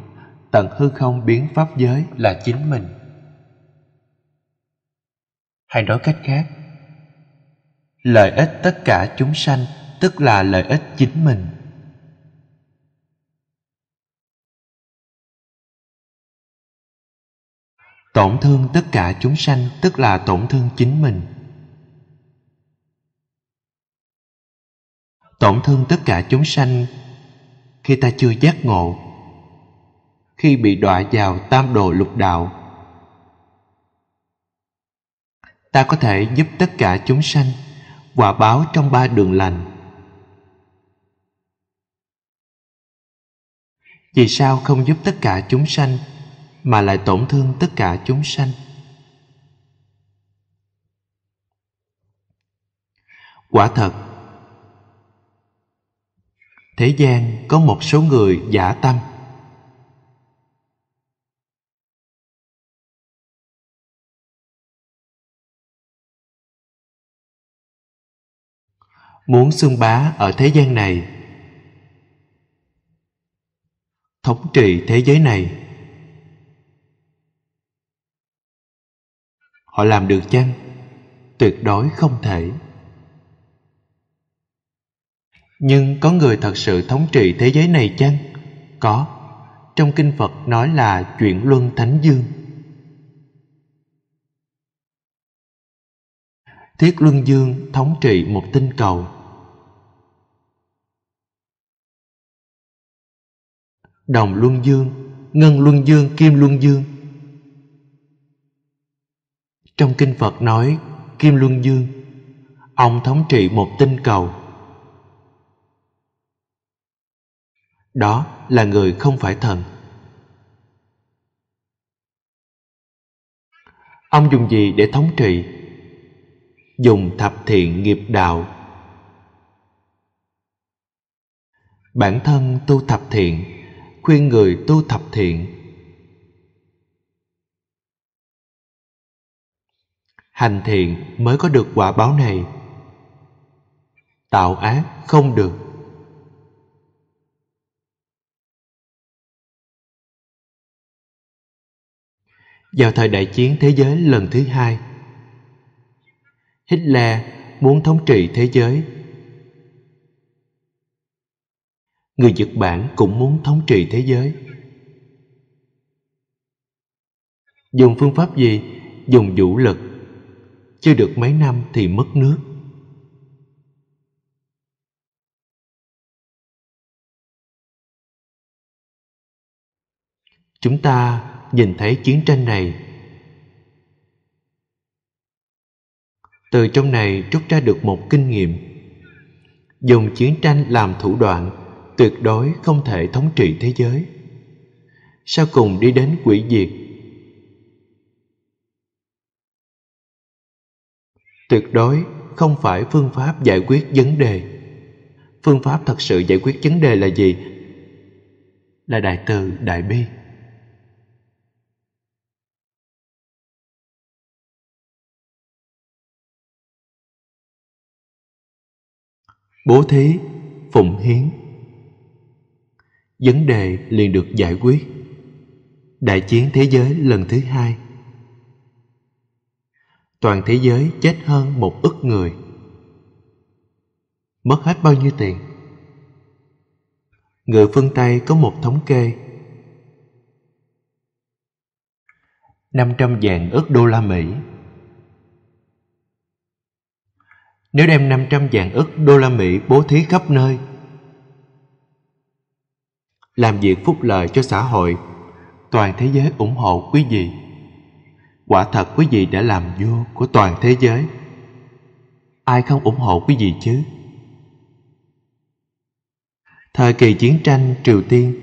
tận hư không biến pháp giới là chính mình hay nói cách khác lợi ích tất cả chúng sanh tức là lợi ích chính mình tổn thương tất cả chúng sanh tức là tổn thương chính mình tổn thương tất cả chúng sanh khi ta chưa giác ngộ khi bị đọa vào tam đồ lục đạo ta có thể giúp tất cả chúng sanh quả báo trong ba đường lành vì sao không giúp tất cả chúng sanh mà lại tổn thương tất cả chúng sanh quả thật thế gian có một số người giả tâm muốn xưng bá ở thế gian này thống trị thế giới này họ làm được chăng tuyệt đối không thể nhưng có người thật sự thống trị thế giới này chăng có trong kinh phật nói là chuyển luân thánh dương thiết luân dương thống trị một tinh cầu đồng luân dương, ngân luân dương, kim luân dương. Trong kinh Phật nói Kim Luân Dương, ông thống trị một tinh cầu. Đó là người không phải thần. Ông dùng gì để thống trị? Dùng thập thiện nghiệp đạo. Bản thân tu thập thiện khuyên người tu thập thiện hành thiện mới có được quả báo này tạo ác không được vào thời đại chiến thế giới lần thứ hai hitler muốn thống trị thế giới Người Nhật Bản cũng muốn thống trị thế giới. Dùng phương pháp gì? Dùng vũ lực. Chưa được mấy năm thì mất nước. Chúng ta nhìn thấy chiến tranh này từ trong này rút ra được một kinh nghiệm dùng chiến tranh làm thủ đoạn tuyệt đối không thể thống trị thế giới Sao cùng đi đến quỷ diệt tuyệt đối không phải phương pháp giải quyết vấn đề phương pháp thật sự giải quyết vấn đề là gì là đại từ đại bi bố thí phụng hiến vấn đề liền được giải quyết. Đại chiến thế giới lần thứ hai Toàn thế giới chết hơn một ức người Mất hết bao nhiêu tiền? Người phương Tây có một thống kê 500 vàng ức đô la Mỹ Nếu đem 500 vàng ức đô la Mỹ bố thí khắp nơi làm việc phúc lợi cho xã hội toàn thế giới ủng hộ quý vị quả thật quý vị đã làm vua của toàn thế giới ai không ủng hộ quý vị chứ thời kỳ chiến tranh triều tiên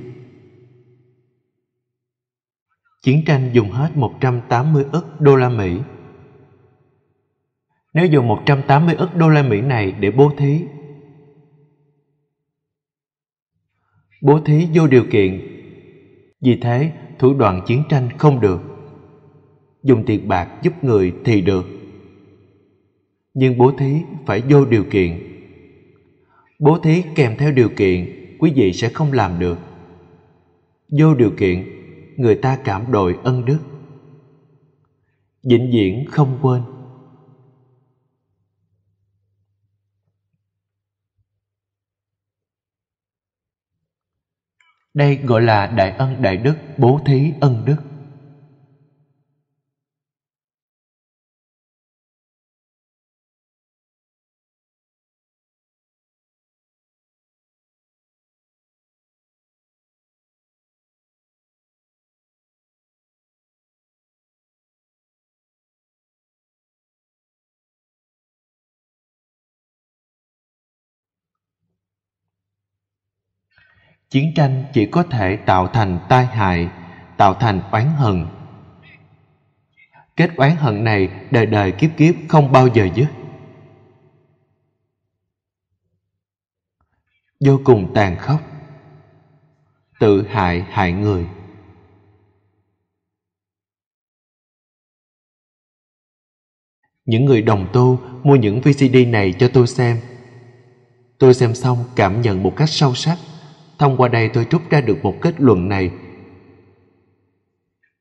chiến tranh dùng hết 180 ức đô la Mỹ. Nếu dùng 180 ức đô la Mỹ này để bố thí bố thí vô điều kiện vì thế thủ đoạn chiến tranh không được dùng tiền bạc giúp người thì được nhưng bố thí phải vô điều kiện bố thí kèm theo điều kiện quý vị sẽ không làm được vô điều kiện người ta cảm đội ân đức vĩnh viễn không quên Đây gọi là đại ân đại đức bố thí ân đức. chiến tranh chỉ có thể tạo thành tai hại tạo thành oán hận kết oán hận này đời đời kiếp kiếp không bao giờ dứt vô cùng tàn khốc tự hại hại người những người đồng tu mua những vcd này cho tôi xem tôi xem xong cảm nhận một cách sâu sắc Thông qua đây tôi rút ra được một kết luận này.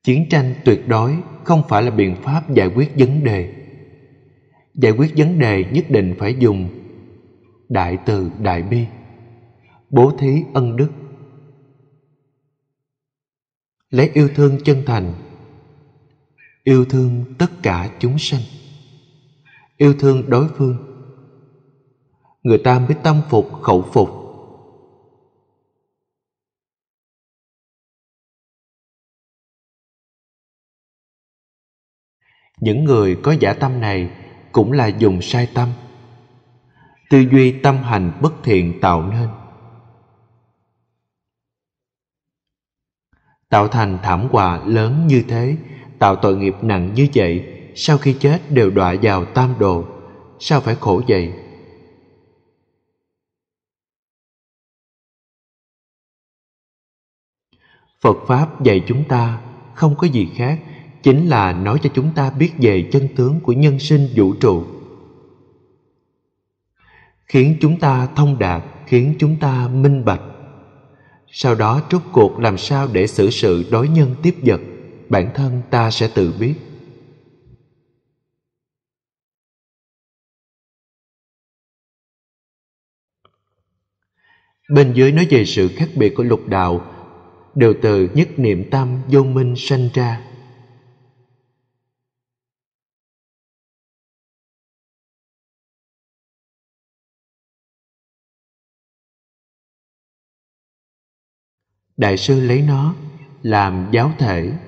Chiến tranh tuyệt đối không phải là biện pháp giải quyết vấn đề. Giải quyết vấn đề nhất định phải dùng đại từ đại bi, bố thí ân đức. Lấy yêu thương chân thành, yêu thương tất cả chúng sanh, yêu thương đối phương. Người ta mới tâm phục khẩu phục những người có giả tâm này cũng là dùng sai tâm tư duy tâm hành bất thiện tạo nên tạo thành thảm họa lớn như thế tạo tội nghiệp nặng như vậy sau khi chết đều đọa vào tam đồ sao phải khổ vậy phật pháp dạy chúng ta không có gì khác chính là nói cho chúng ta biết về chân tướng của nhân sinh vũ trụ khiến chúng ta thông đạt khiến chúng ta minh bạch sau đó rốt cuộc làm sao để xử sự đối nhân tiếp vật bản thân ta sẽ tự biết bên dưới nói về sự khác biệt của lục đạo đều từ nhất niệm tâm vô minh sanh ra đại sư lấy nó làm giáo thể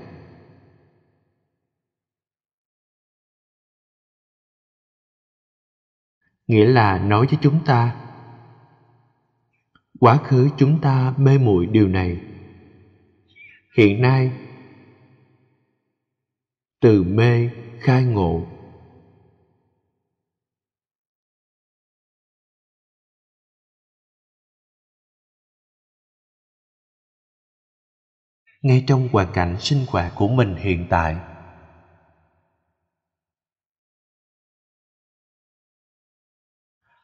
nghĩa là nói cho chúng ta quá khứ chúng ta mê muội điều này hiện nay từ mê khai ngộ ngay trong hoàn cảnh sinh hoạt của mình hiện tại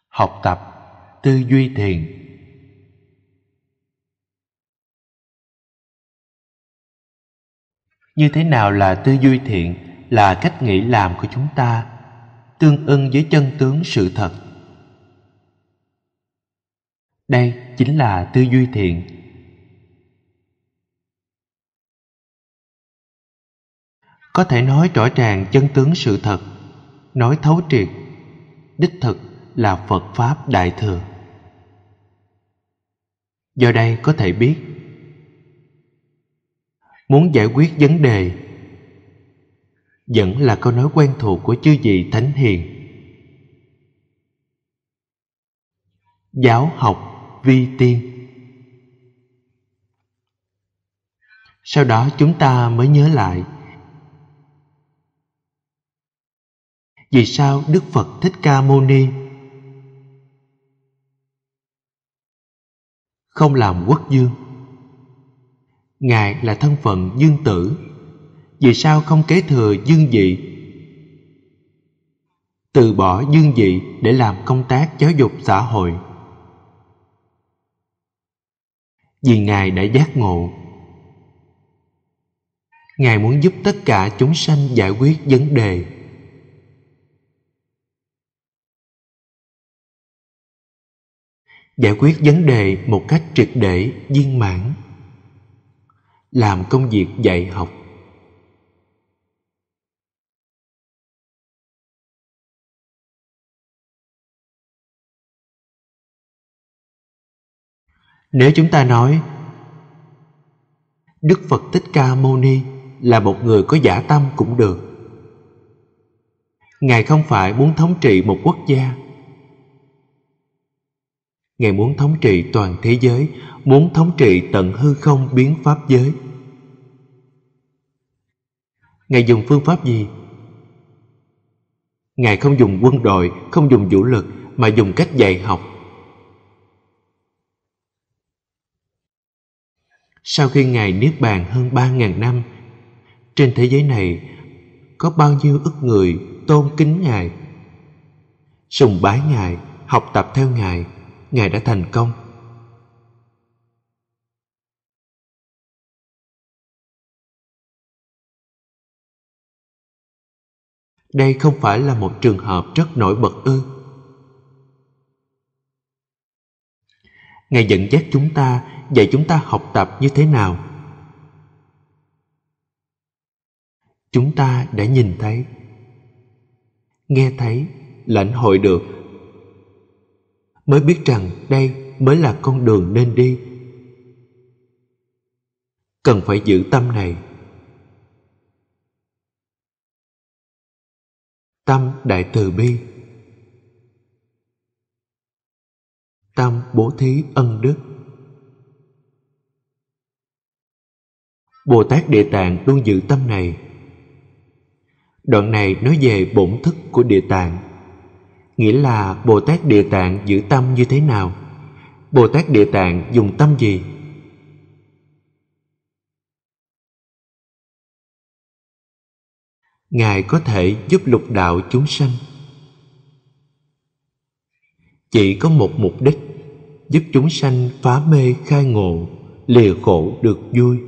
học tập tư duy thiền như thế nào là tư duy thiện là cách nghĩ làm của chúng ta tương ưng với chân tướng sự thật đây chính là tư duy thiện có thể nói rõ ràng chân tướng sự thật nói thấu triệt đích thực là phật pháp đại thừa do đây có thể biết muốn giải quyết vấn đề vẫn là câu nói quen thuộc của chư vị thánh hiền giáo học vi tiên sau đó chúng ta mới nhớ lại vì sao Đức Phật Thích Ca Mâu Ni không làm quốc dương. Ngài là thân phận dương tử, vì sao không kế thừa dương vị? Từ bỏ dương vị để làm công tác giáo dục xã hội. Vì Ngài đã giác ngộ. Ngài muốn giúp tất cả chúng sanh giải quyết vấn đề giải quyết vấn đề một cách triệt để viên mãn làm công việc dạy học nếu chúng ta nói đức phật thích ca mâu ni là một người có giả tâm cũng được ngài không phải muốn thống trị một quốc gia Ngài muốn thống trị toàn thế giới, muốn thống trị tận hư không biến pháp giới. Ngài dùng phương pháp gì? Ngài không dùng quân đội, không dùng vũ lực mà dùng cách dạy học. Sau khi Ngài Niết Bàn hơn 3.000 năm, trên thế giới này có bao nhiêu ức người tôn kính Ngài, sùng bái Ngài, học tập theo Ngài, ngài đã thành công đây không phải là một trường hợp rất nổi bật ư ngài dẫn dắt chúng ta dạy chúng ta học tập như thế nào chúng ta đã nhìn thấy nghe thấy lãnh hội được mới biết rằng đây mới là con đường nên đi cần phải giữ tâm này tâm đại từ bi tâm bố thí ân đức bồ tát địa tạng luôn giữ tâm này đoạn này nói về bổn thức của địa tạng nghĩa là Bồ Tát Địa Tạng giữ tâm như thế nào? Bồ Tát Địa Tạng dùng tâm gì? Ngài có thể giúp lục đạo chúng sanh. Chỉ có một mục đích, giúp chúng sanh phá mê khai ngộ, lìa khổ được vui.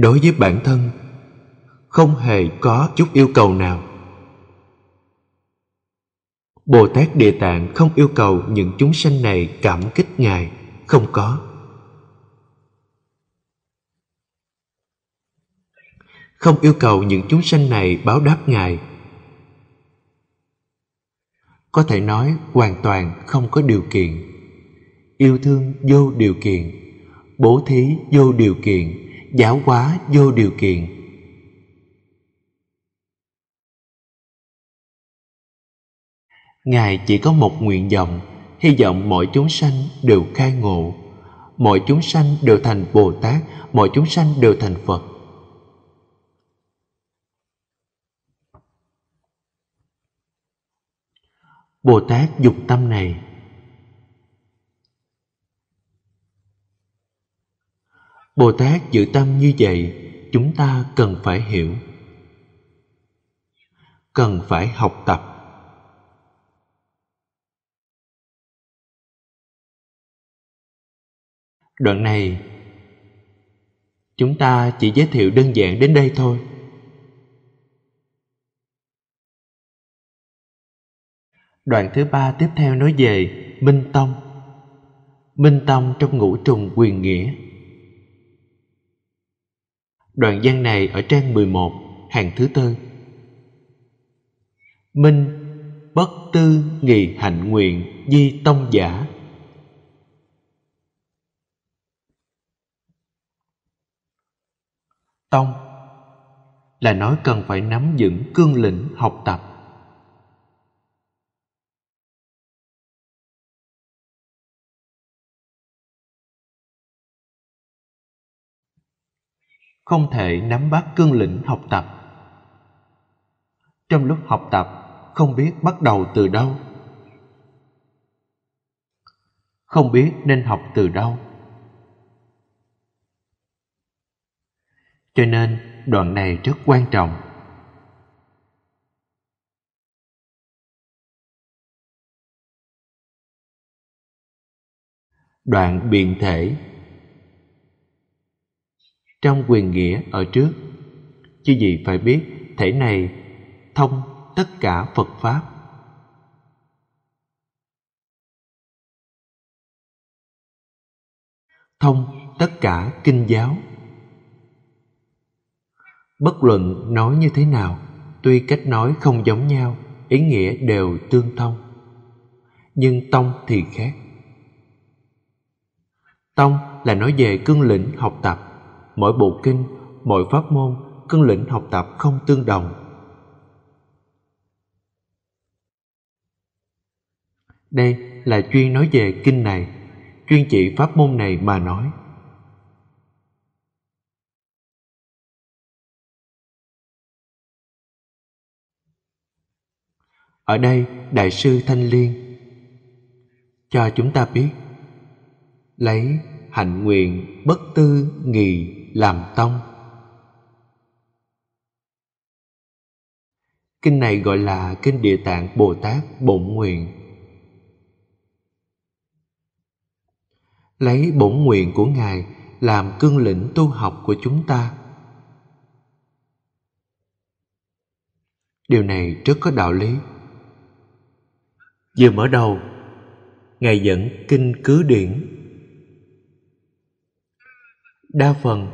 đối với bản thân không hề có chút yêu cầu nào bồ tát địa tạng không yêu cầu những chúng sanh này cảm kích ngài không có không yêu cầu những chúng sanh này báo đáp ngài có thể nói hoàn toàn không có điều kiện yêu thương vô điều kiện bố thí vô điều kiện giáo hóa vô điều kiện ngài chỉ có một nguyện vọng hy vọng mọi chúng sanh đều khai ngộ mọi chúng sanh đều thành bồ tát mọi chúng sanh đều thành phật bồ tát dùng tâm này bồ tát giữ tâm như vậy chúng ta cần phải hiểu cần phải học tập đoạn này chúng ta chỉ giới thiệu đơn giản đến đây thôi đoạn thứ ba tiếp theo nói về minh tông minh tông trong ngũ trùng quyền nghĩa Đoạn văn này ở trang 11, hàng thứ tư. Minh bất tư nghị hạnh nguyện di tông giả Tông là nói cần phải nắm vững cương lĩnh học tập không thể nắm bắt cương lĩnh học tập trong lúc học tập không biết bắt đầu từ đâu không biết nên học từ đâu cho nên đoạn này rất quan trọng đoạn biện thể trong quyền nghĩa ở trước chứ gì phải biết thể này thông tất cả phật pháp thông tất cả kinh giáo bất luận nói như thế nào tuy cách nói không giống nhau ý nghĩa đều tương thông nhưng tông thì khác tông là nói về cương lĩnh học tập mỗi bộ kinh, mỗi pháp môn, cương lĩnh học tập không tương đồng. Đây là chuyên nói về kinh này, chuyên chỉ pháp môn này mà nói. Ở đây, Đại sư Thanh Liên cho chúng ta biết lấy hạnh nguyện bất tư nghì làm tông kinh này gọi là kinh địa tạng bồ tát bổn nguyện lấy bổn nguyện của ngài làm cương lĩnh tu học của chúng ta điều này rất có đạo lý vừa mở đầu ngài dẫn kinh cứ điển đa phần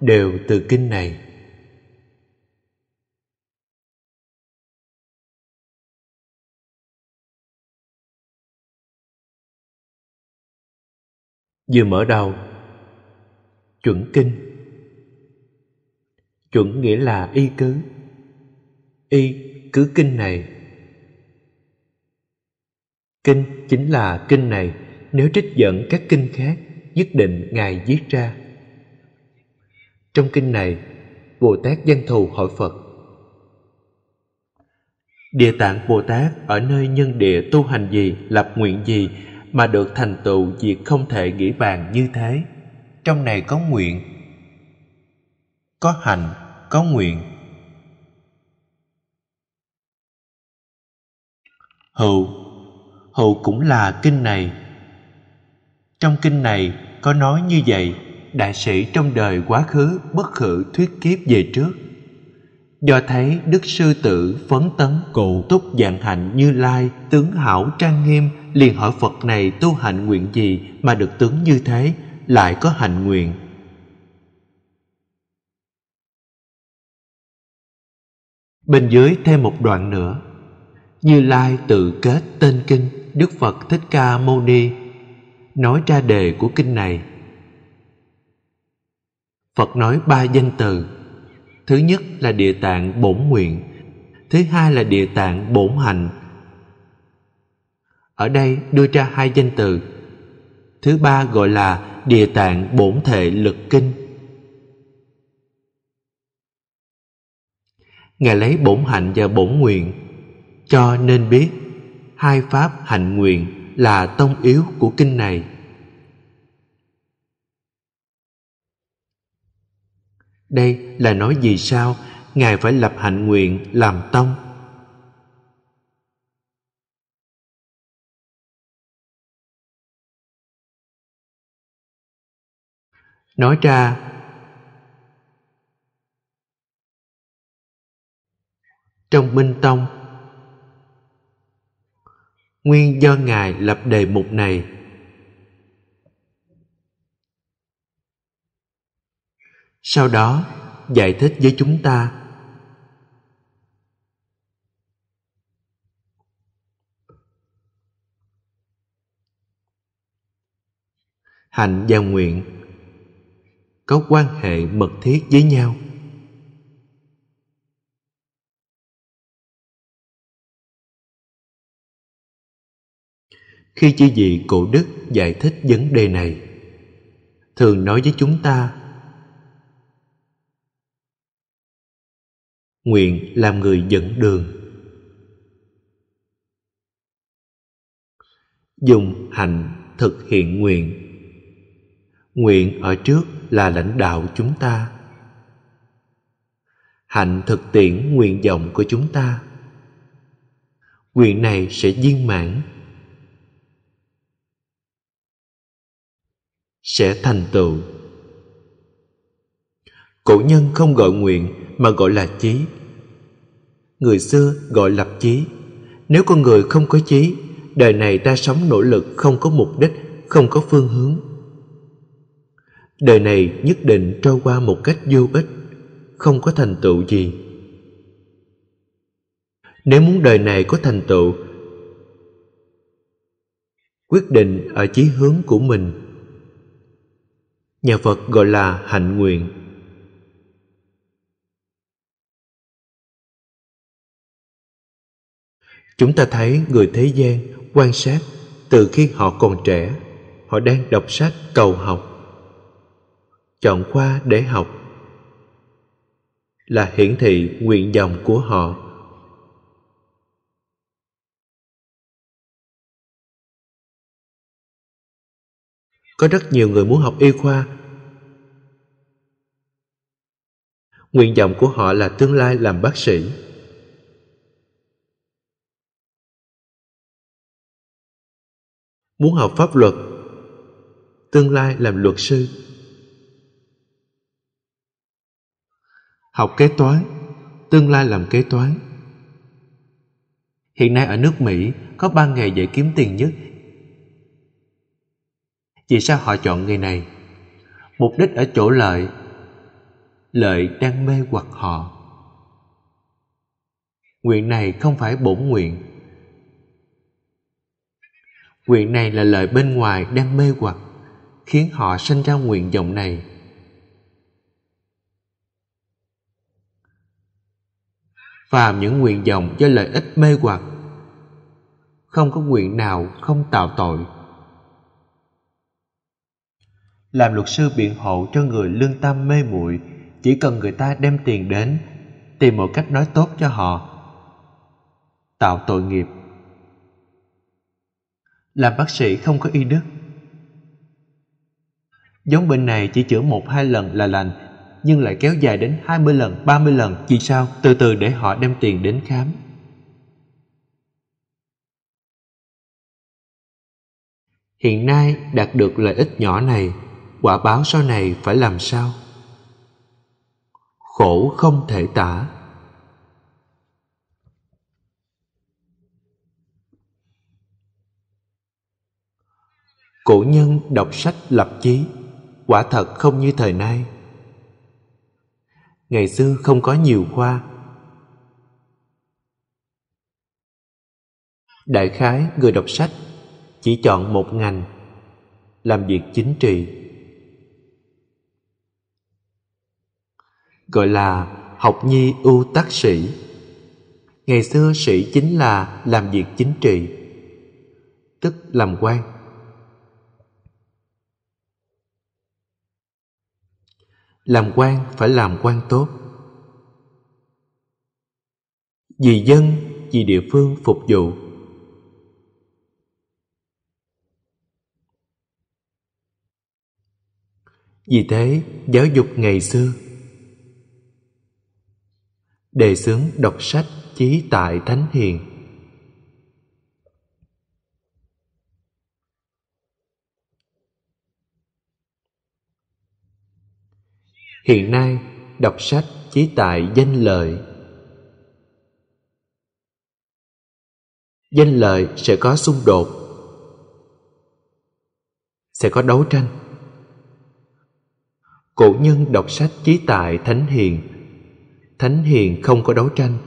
đều từ kinh này vừa mở đầu chuẩn kinh chuẩn nghĩa là y cứ y cứ kinh này kinh chính là kinh này nếu trích dẫn các kinh khác nhất định ngài viết ra trong kinh này, Bồ Tát dân thù hỏi Phật Địa tạng Bồ Tát ở nơi nhân địa tu hành gì, lập nguyện gì mà được thành tựu việc không thể nghĩ bàn như thế? Trong này có nguyện, có hành, có nguyện. Hữu, hữu cũng là kinh này. Trong kinh này có nói như vậy đại sĩ trong đời quá khứ bất khử thuyết kiếp về trước do thấy đức sư tử phấn tấn cụ túc dạng hạnh như lai tướng hảo trang nghiêm liền hỏi phật này tu hạnh nguyện gì mà được tướng như thế lại có hạnh nguyện bên dưới thêm một đoạn nữa như lai tự kết tên kinh đức phật thích ca mâu ni nói ra đề của kinh này Phật nói ba danh từ. Thứ nhất là địa tạng bổn nguyện, thứ hai là địa tạng bổn hành. Ở đây đưa ra hai danh từ. Thứ ba gọi là địa tạng bổn thể lực kinh. Ngài lấy bổn hạnh và bổn nguyện cho nên biết hai pháp hạnh nguyện là tông yếu của kinh này Đây là nói gì sao Ngài phải lập hạnh nguyện làm tông Nói ra Trong Minh Tông Nguyên do Ngài lập đề mục này sau đó giải thích với chúng ta hạnh và nguyện có quan hệ mật thiết với nhau khi chư vị cổ đức giải thích vấn đề này thường nói với chúng ta nguyện làm người dẫn đường dùng hành thực hiện nguyện nguyện ở trước là lãnh đạo chúng ta hạnh thực tiễn nguyện vọng của chúng ta nguyện này sẽ viên mãn sẽ thành tựu Cổ nhân không gọi nguyện mà gọi là chí. Người xưa gọi lập chí. Nếu con người không có chí, đời này ta sống nỗ lực không có mục đích, không có phương hướng. Đời này nhất định trôi qua một cách vô ích, không có thành tựu gì. Nếu muốn đời này có thành tựu, quyết định ở chí hướng của mình. Nhà Phật gọi là hạnh nguyện Chúng ta thấy người thế gian quan sát từ khi họ còn trẻ, họ đang đọc sách cầu học, chọn khoa để học là hiển thị nguyện vọng của họ có rất nhiều người muốn học y khoa nguyện vọng của họ là tương lai làm bác sĩ muốn học pháp luật tương lai làm luật sư học kế toán tương lai làm kế toán hiện nay ở nước mỹ có ba nghề dễ kiếm tiền nhất vì sao họ chọn nghề này mục đích ở chỗ lợi lợi đang mê hoặc họ nguyện này không phải bổn nguyện Nguyện này là lời bên ngoài đang mê hoặc, khiến họ sinh ra nguyện vọng này. Phàm những nguyện vọng do lợi ích mê hoặc, không có nguyện nào không tạo tội. Làm luật sư biện hộ cho người lương tâm mê muội, chỉ cần người ta đem tiền đến, tìm một cách nói tốt cho họ. Tạo tội nghiệp làm bác sĩ không có y đức giống bệnh này chỉ chữa một hai lần là lành nhưng lại kéo dài đến hai mươi lần, ba mươi lần vì sao? Từ từ để họ đem tiền đến khám. Hiện nay đạt được lợi ích nhỏ này, quả báo sau này phải làm sao? Khổ không thể tả. cổ nhân đọc sách lập chí quả thật không như thời nay ngày xưa không có nhiều khoa đại khái người đọc sách chỉ chọn một ngành làm việc chính trị gọi là học nhi ưu tác sĩ ngày xưa sĩ chính là làm việc chính trị tức làm quan làm quan phải làm quan tốt vì dân vì địa phương phục vụ vì thế giáo dục ngày xưa đề xướng đọc sách chí tại thánh hiền hiện nay đọc sách chỉ tại danh lợi danh lợi sẽ có xung đột sẽ có đấu tranh cổ nhân đọc sách chí tại thánh hiền thánh hiền không có đấu tranh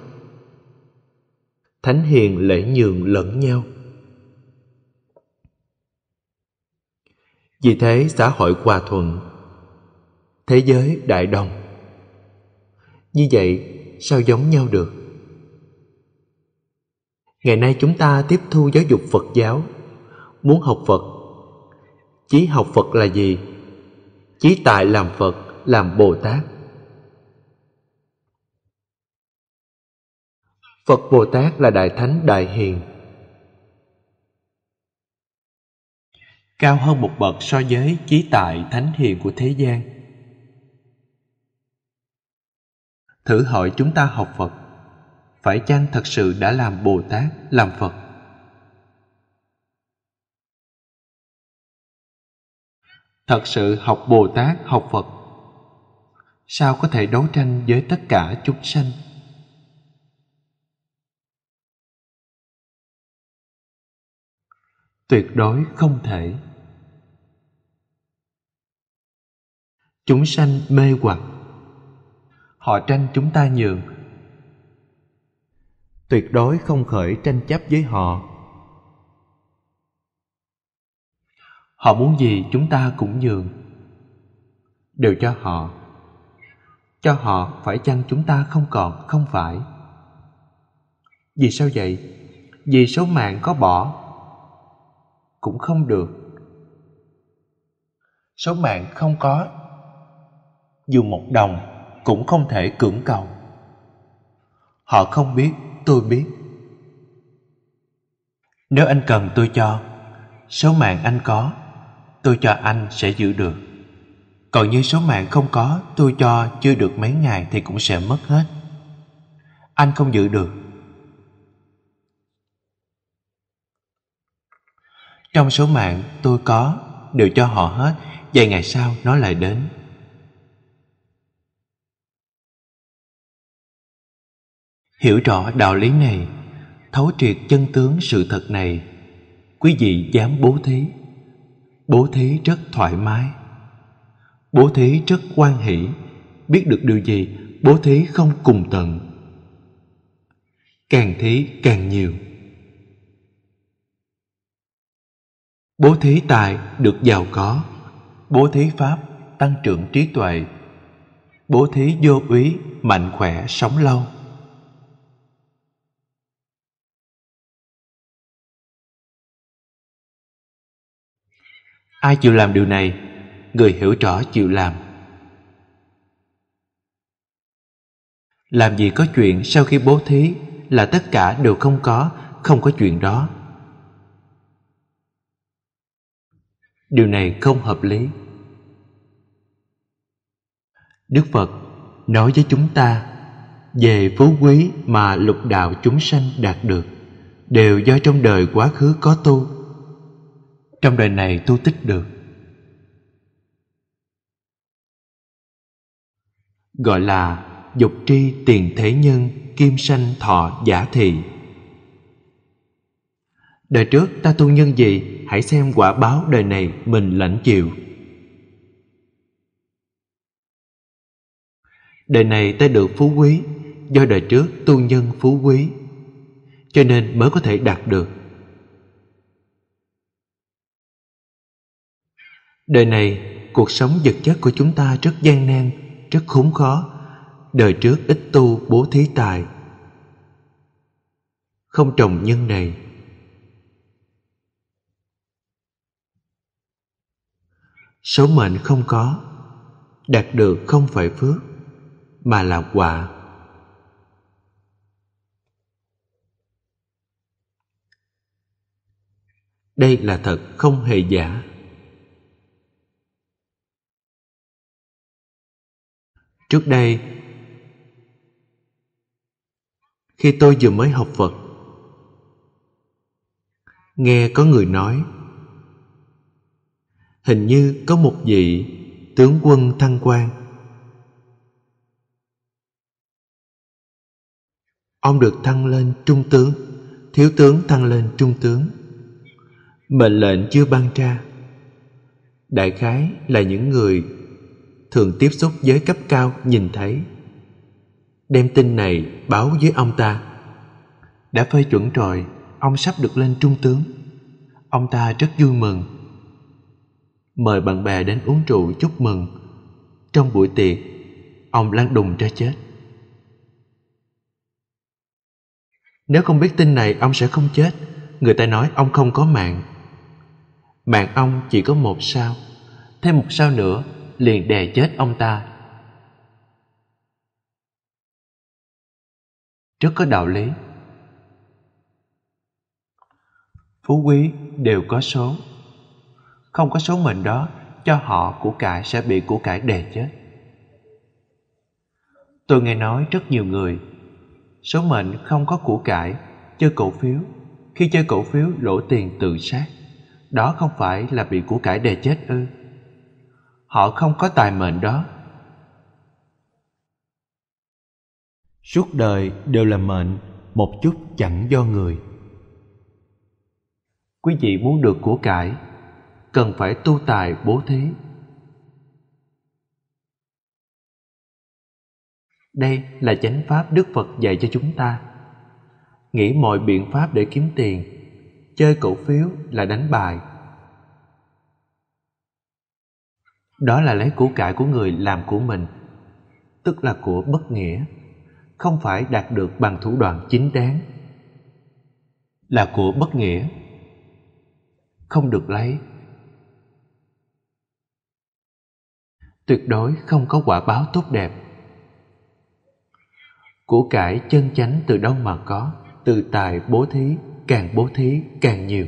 thánh hiền lễ nhường lẫn nhau vì thế xã hội hòa thuận thế giới đại đồng như vậy sao giống nhau được ngày nay chúng ta tiếp thu giáo dục phật giáo muốn học phật chí học phật là gì chí tại làm phật làm bồ tát phật bồ tát là đại thánh đại hiền cao hơn một bậc so với chí tại thánh hiền của thế gian thử hỏi chúng ta học phật phải chăng thật sự đã làm bồ tát làm phật thật sự học bồ tát học phật sao có thể đấu tranh với tất cả chúng sanh tuyệt đối không thể chúng sanh mê hoặc họ tranh chúng ta nhường tuyệt đối không khởi tranh chấp với họ họ muốn gì chúng ta cũng nhường đều cho họ cho họ phải chăng chúng ta không còn không phải vì sao vậy vì số mạng có bỏ cũng không được số mạng không có dù một đồng cũng không thể cưỡng cầu họ không biết tôi biết nếu anh cần tôi cho số mạng anh có tôi cho anh sẽ giữ được còn như số mạng không có tôi cho chưa được mấy ngày thì cũng sẽ mất hết anh không giữ được trong số mạng tôi có đều cho họ hết vài ngày sau nó lại đến hiểu rõ đạo lý này thấu triệt chân tướng sự thật này quý vị dám bố thí bố thí rất thoải mái bố thí rất quan hỷ biết được điều gì bố thí không cùng tận càng thí càng nhiều bố thí tài được giàu có bố thí pháp tăng trưởng trí tuệ bố thí vô úy mạnh khỏe sống lâu Ai chịu làm điều này, người hiểu rõ chịu làm. Làm gì có chuyện sau khi bố thí là tất cả đều không có, không có chuyện đó. Điều này không hợp lý. Đức Phật nói với chúng ta về phú quý mà lục đạo chúng sanh đạt được đều do trong đời quá khứ có tu trong đời này tu tích được gọi là dục tri tiền thế nhân kim sanh thọ giả thị đời trước ta tu nhân gì hãy xem quả báo đời này mình lãnh chịu đời này ta được phú quý do đời trước tu nhân phú quý cho nên mới có thể đạt được Đời này, cuộc sống vật chất của chúng ta rất gian nan, rất khốn khó. Đời trước ít tu bố thí tài. Không trồng nhân này. Số mệnh không có, đạt được không phải phước, mà là quả. Đây là thật không hề giả Trước đây, khi tôi vừa mới học Phật, nghe có người nói hình như có một vị tướng quân thăng quan ông được thăng lên trung tướng thiếu tướng thăng lên trung tướng mệnh lệnh chưa ban ra đại khái là những người thường tiếp xúc với cấp cao nhìn thấy đem tin này báo với ông ta đã phê chuẩn rồi ông sắp được lên trung tướng ông ta rất vui mừng mời bạn bè đến uống rượu chúc mừng trong buổi tiệc ông lăn đùng ra chết nếu không biết tin này ông sẽ không chết người ta nói ông không có mạng mạng ông chỉ có một sao thêm một sao nữa liền đè chết ông ta. Rất có đạo lý. Phú quý đều có số. Không có số mệnh đó, cho họ của cải sẽ bị của cải đè chết. Tôi nghe nói rất nhiều người Số mệnh không có của cải Chơi cổ phiếu Khi chơi cổ phiếu lỗ tiền tự sát Đó không phải là bị của cải đè chết ư Họ không có tài mệnh đó Suốt đời đều là mệnh Một chút chẳng do người Quý vị muốn được của cải Cần phải tu tài bố thí Đây là chánh pháp Đức Phật dạy cho chúng ta Nghĩ mọi biện pháp để kiếm tiền Chơi cổ phiếu là đánh bài đó là lấy của cải của người làm của mình tức là của bất nghĩa không phải đạt được bằng thủ đoạn chính đáng là của bất nghĩa không được lấy tuyệt đối không có quả báo tốt đẹp của cải chân chánh từ đâu mà có từ tài bố thí càng bố thí càng nhiều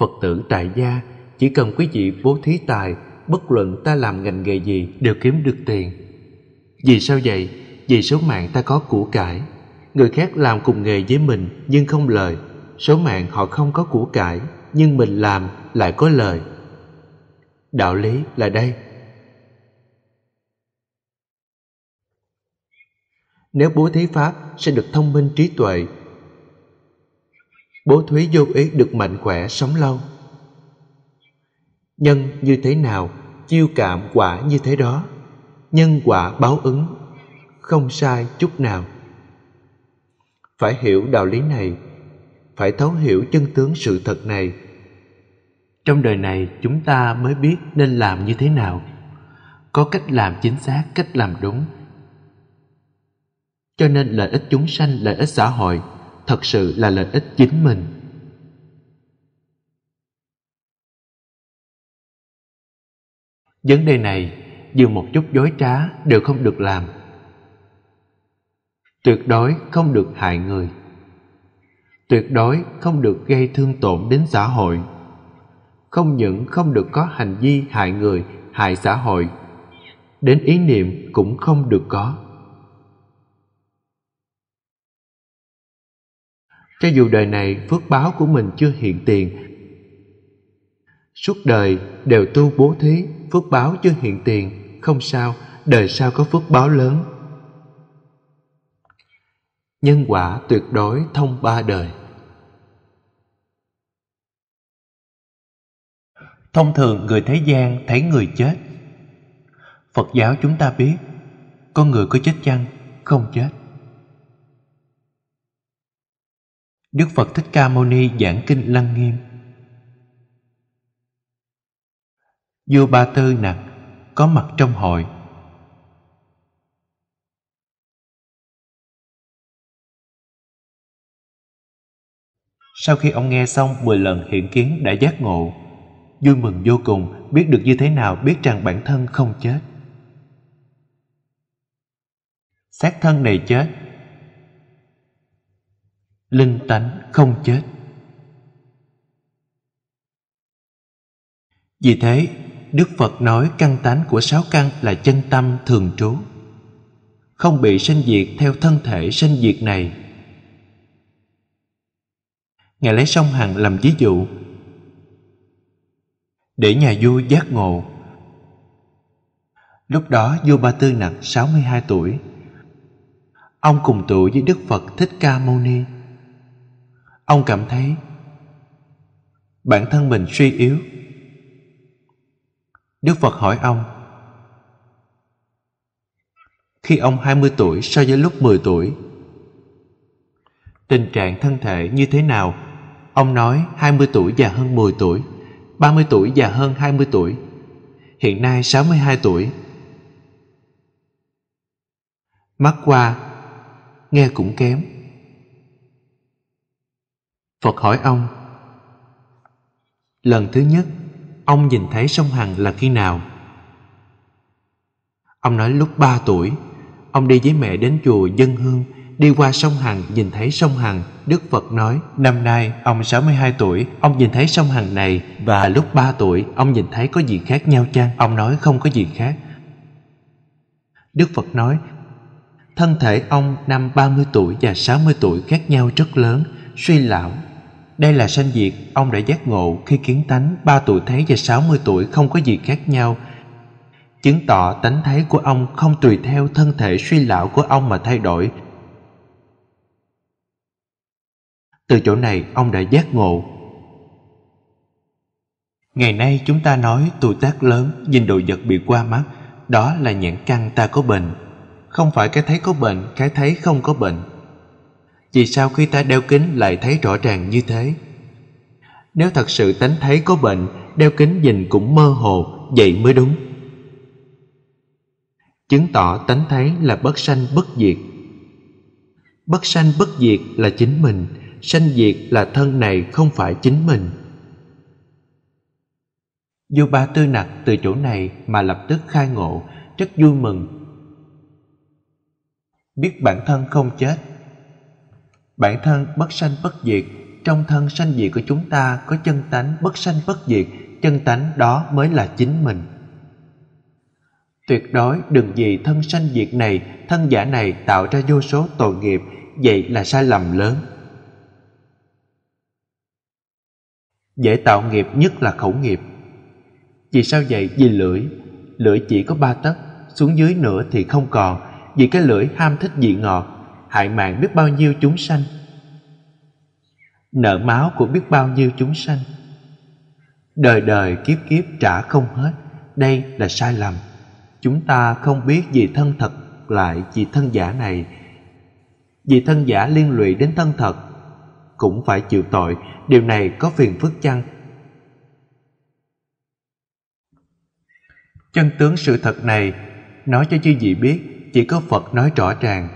phật tử tại gia chỉ cần quý vị bố thí tài, bất luận ta làm ngành nghề gì đều kiếm được tiền. Vì sao vậy? Vì số mạng ta có của cải. Người khác làm cùng nghề với mình nhưng không lời. Số mạng họ không có của cải nhưng mình làm lại có lời. Đạo lý là đây. Nếu bố thí pháp sẽ được thông minh trí tuệ. Bố thí vô ý được mạnh khỏe sống lâu nhân như thế nào chiêu cảm quả như thế đó nhân quả báo ứng không sai chút nào phải hiểu đạo lý này phải thấu hiểu chân tướng sự thật này trong đời này chúng ta mới biết nên làm như thế nào có cách làm chính xác cách làm đúng cho nên lợi ích chúng sanh lợi ích xã hội thật sự là lợi ích chính mình Vấn đề này dù một chút dối trá đều không được làm. Tuyệt đối không được hại người. Tuyệt đối không được gây thương tổn đến xã hội. Không những không được có hành vi hại người, hại xã hội, đến ý niệm cũng không được có. Cho dù đời này phước báo của mình chưa hiện tiền, suốt đời đều tu bố thí phước báo chưa hiện tiền không sao đời sau có phước báo lớn nhân quả tuyệt đối thông ba đời thông thường người thế gian thấy người chết phật giáo chúng ta biết con người có chết chăng không chết đức phật thích ca mâu ni giảng kinh lăng nghiêm vua Ba Tư nặc có mặt trong hội. Sau khi ông nghe xong mười lần hiện kiến đã giác ngộ, vui mừng vô cùng biết được như thế nào biết rằng bản thân không chết. Xác thân này chết, linh tánh không chết. Vì thế, Đức Phật nói căn tánh của sáu căn là chân tâm thường trú Không bị sinh diệt theo thân thể sinh diệt này Ngài lấy sông Hằng làm ví dụ Để nhà vua giác ngộ Lúc đó vua Ba Tư Nặc 62 tuổi Ông cùng tuổi với Đức Phật Thích Ca Mâu Ni Ông cảm thấy Bản thân mình suy yếu Đức Phật hỏi ông Khi ông 20 tuổi so với lúc 10 tuổi Tình trạng thân thể như thế nào? Ông nói 20 tuổi già hơn 10 tuổi 30 tuổi già hơn 20 tuổi Hiện nay 62 tuổi Mắt qua Nghe cũng kém Phật hỏi ông Lần thứ nhất ông nhìn thấy sông Hằng là khi nào? Ông nói lúc 3 tuổi, ông đi với mẹ đến chùa Dân Hương, đi qua sông Hằng nhìn thấy sông Hằng. Đức Phật nói, năm nay ông 62 tuổi, ông nhìn thấy sông Hằng này và lúc 3 tuổi ông nhìn thấy có gì khác nhau chăng? Ông nói không có gì khác. Đức Phật nói, thân thể ông năm 30 tuổi và 60 tuổi khác nhau rất lớn, suy lão, đây là sanh diệt ông đã giác ngộ khi kiến tánh 3 tuổi thấy và 60 tuổi không có gì khác nhau chứng tỏ tánh thấy của ông không tùy theo thân thể suy lão của ông mà thay đổi. Từ chỗ này ông đã giác ngộ. Ngày nay chúng ta nói tuổi tác lớn nhìn đồ vật bị qua mắt, đó là nhãn căn ta có bệnh. Không phải cái thấy có bệnh, cái thấy không có bệnh. Vì sao khi ta đeo kính lại thấy rõ ràng như thế? Nếu thật sự tánh thấy có bệnh, đeo kính nhìn cũng mơ hồ, vậy mới đúng. Chứng tỏ tánh thấy là bất sanh bất diệt. Bất sanh bất diệt là chính mình, sanh diệt là thân này không phải chính mình. Vô ba tư nặc từ chỗ này mà lập tức khai ngộ, rất vui mừng. Biết bản thân không chết Bản thân bất sanh bất diệt, trong thân sanh diệt của chúng ta có chân tánh bất sanh bất diệt, chân tánh đó mới là chính mình. Tuyệt đối đừng vì thân sanh diệt này, thân giả này tạo ra vô số tội nghiệp, vậy là sai lầm lớn. Dễ tạo nghiệp nhất là khẩu nghiệp. Vì sao vậy? Vì lưỡi. Lưỡi chỉ có ba tấc, xuống dưới nữa thì không còn, vì cái lưỡi ham thích vị ngọt, hại mạng biết bao nhiêu chúng sanh nợ máu của biết bao nhiêu chúng sanh đời đời kiếp kiếp trả không hết đây là sai lầm chúng ta không biết gì thân thật lại vì thân giả này vì thân giả liên lụy đến thân thật cũng phải chịu tội điều này có phiền phức chăng chân tướng sự thật này nói cho chư vị biết chỉ có phật nói rõ ràng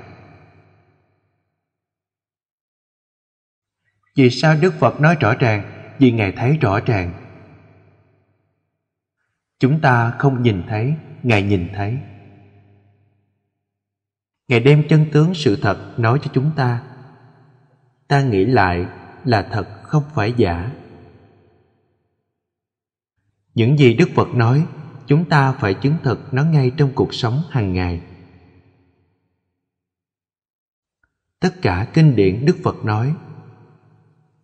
Vì sao Đức Phật nói rõ ràng? Vì Ngài thấy rõ ràng. Chúng ta không nhìn thấy, Ngài nhìn thấy. Ngài đem chân tướng sự thật nói cho chúng ta. Ta nghĩ lại là thật không phải giả. Những gì Đức Phật nói, chúng ta phải chứng thực nó ngay trong cuộc sống hàng ngày. Tất cả kinh điển Đức Phật nói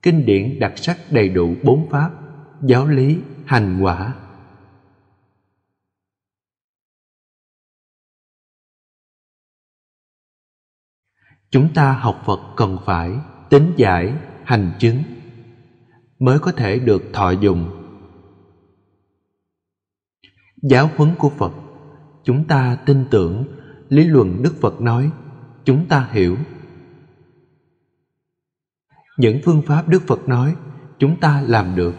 kinh điển đặc sắc đầy đủ bốn pháp giáo lý hành quả chúng ta học phật cần phải tính giải hành chứng mới có thể được thọ dụng giáo huấn của phật chúng ta tin tưởng lý luận đức phật nói chúng ta hiểu những phương pháp Đức Phật nói chúng ta làm được.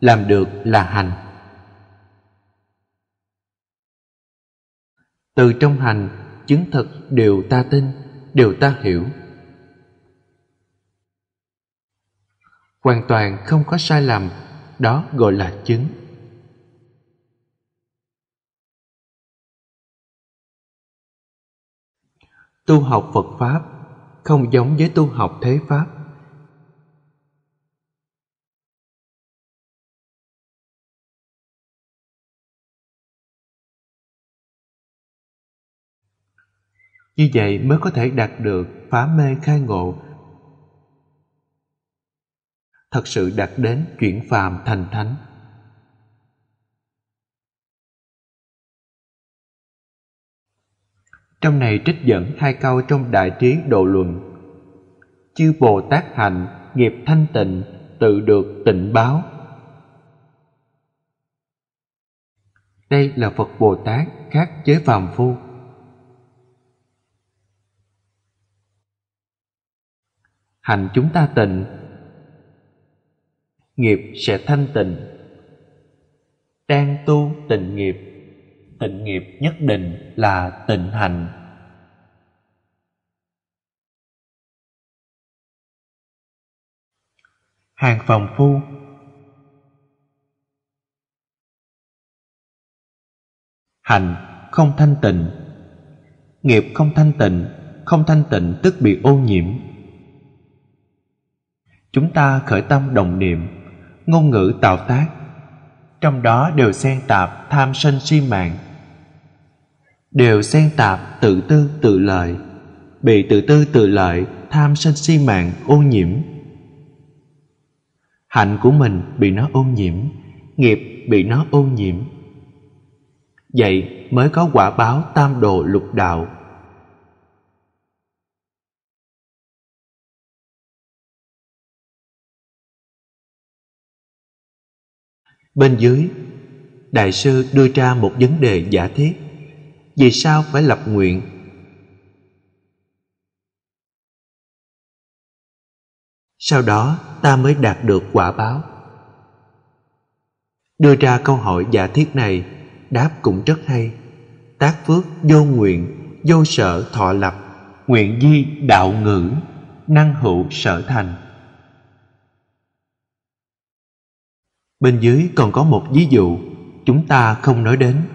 Làm được là hành. Từ trong hành chứng thực điều ta tin, điều ta hiểu. Hoàn toàn không có sai lầm, đó gọi là chứng. Tu học Phật Pháp không giống với tu học thế Pháp Như vậy mới có thể đạt được phá mê khai ngộ thật sự đạt đến chuyển phàm thành thánh. Trong này trích dẫn hai câu trong Đại Trí Độ Luận. Chư Bồ Tát hạnh, nghiệp thanh tịnh, tự được tịnh báo. Đây là Phật Bồ Tát khác chế phàm phu. hành chúng ta tịnh nghiệp sẽ thanh tịnh đang tu tịnh nghiệp tịnh nghiệp nhất định là tịnh hành hàng phòng phu hành không thanh tịnh nghiệp không thanh tịnh không thanh tịnh tức bị ô nhiễm chúng ta khởi tâm đồng niệm ngôn ngữ tạo tác trong đó đều xen tạp tham sân si mạng đều xen tạp tự tư tự lợi bị tự tư tự lợi tham sân si mạng ô nhiễm hạnh của mình bị nó ô nhiễm nghiệp bị nó ô nhiễm vậy mới có quả báo tam đồ lục đạo Bên dưới, Đại sư đưa ra một vấn đề giả thiết. Vì sao phải lập nguyện? Sau đó ta mới đạt được quả báo. Đưa ra câu hỏi giả thiết này, đáp cũng rất hay. Tác phước vô nguyện, vô sợ thọ lập, nguyện di đạo ngữ, năng hữu sở thành. Bên dưới còn có một ví dụ chúng ta không nói đến.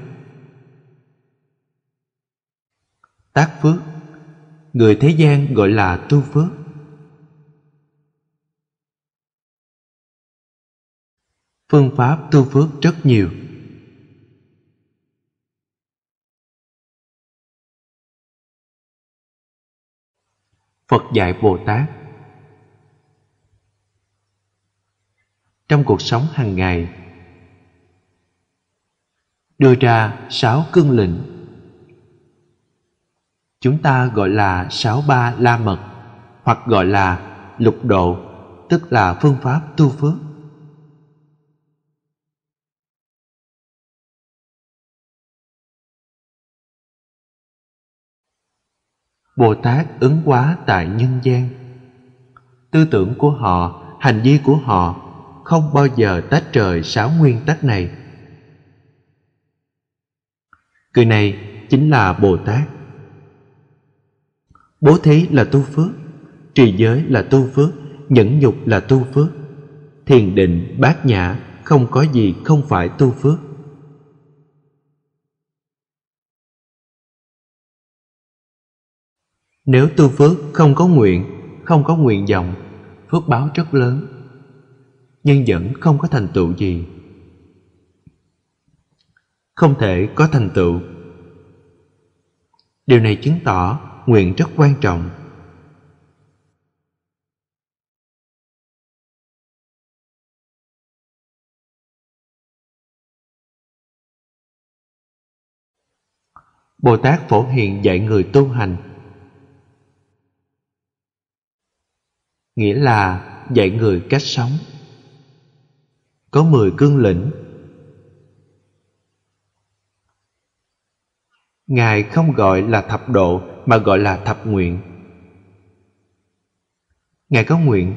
Tác phước Người thế gian gọi là tu phước. Phương pháp tu phước rất nhiều. Phật dạy Bồ Tát trong cuộc sống hàng ngày đưa ra sáu cương lĩnh chúng ta gọi là sáu ba la mật hoặc gọi là lục độ tức là phương pháp tu phước Bồ Tát ứng hóa tại nhân gian. Tư tưởng của họ, hành vi của họ không bao giờ tách trời sáu nguyên tắc này người này chính là bồ tát bố thí là tu phước trì giới là tu phước nhẫn nhục là tu phước thiền định bát nhã không có gì không phải tu phước nếu tu phước không có nguyện không có nguyện vọng phước báo rất lớn nhưng vẫn không có thành tựu gì không thể có thành tựu điều này chứng tỏ nguyện rất quan trọng Bồ Tát Phổ Hiền dạy người tu hành Nghĩa là dạy người cách sống có 10 cương lĩnh. Ngài không gọi là thập độ mà gọi là thập nguyện. Ngài có nguyện.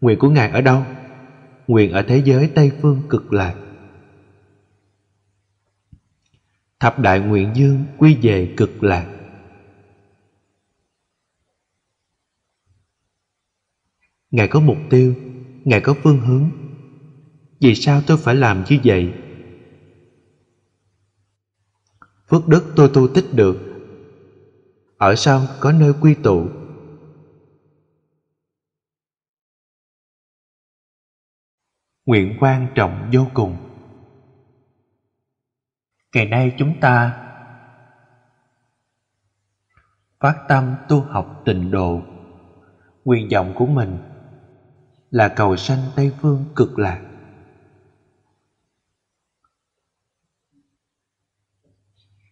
Nguyện của Ngài ở đâu? Nguyện ở thế giới Tây Phương cực lạc. Thập đại nguyện dương quy về cực lạc. Ngài có mục tiêu, Ngài có phương hướng vì sao tôi phải làm như vậy? Phước đức tôi tu tích được Ở sau có nơi quy tụ Nguyện quan trọng vô cùng Ngày nay chúng ta Phát tâm tu học tịnh độ Nguyện vọng của mình Là cầu sanh Tây Phương cực lạc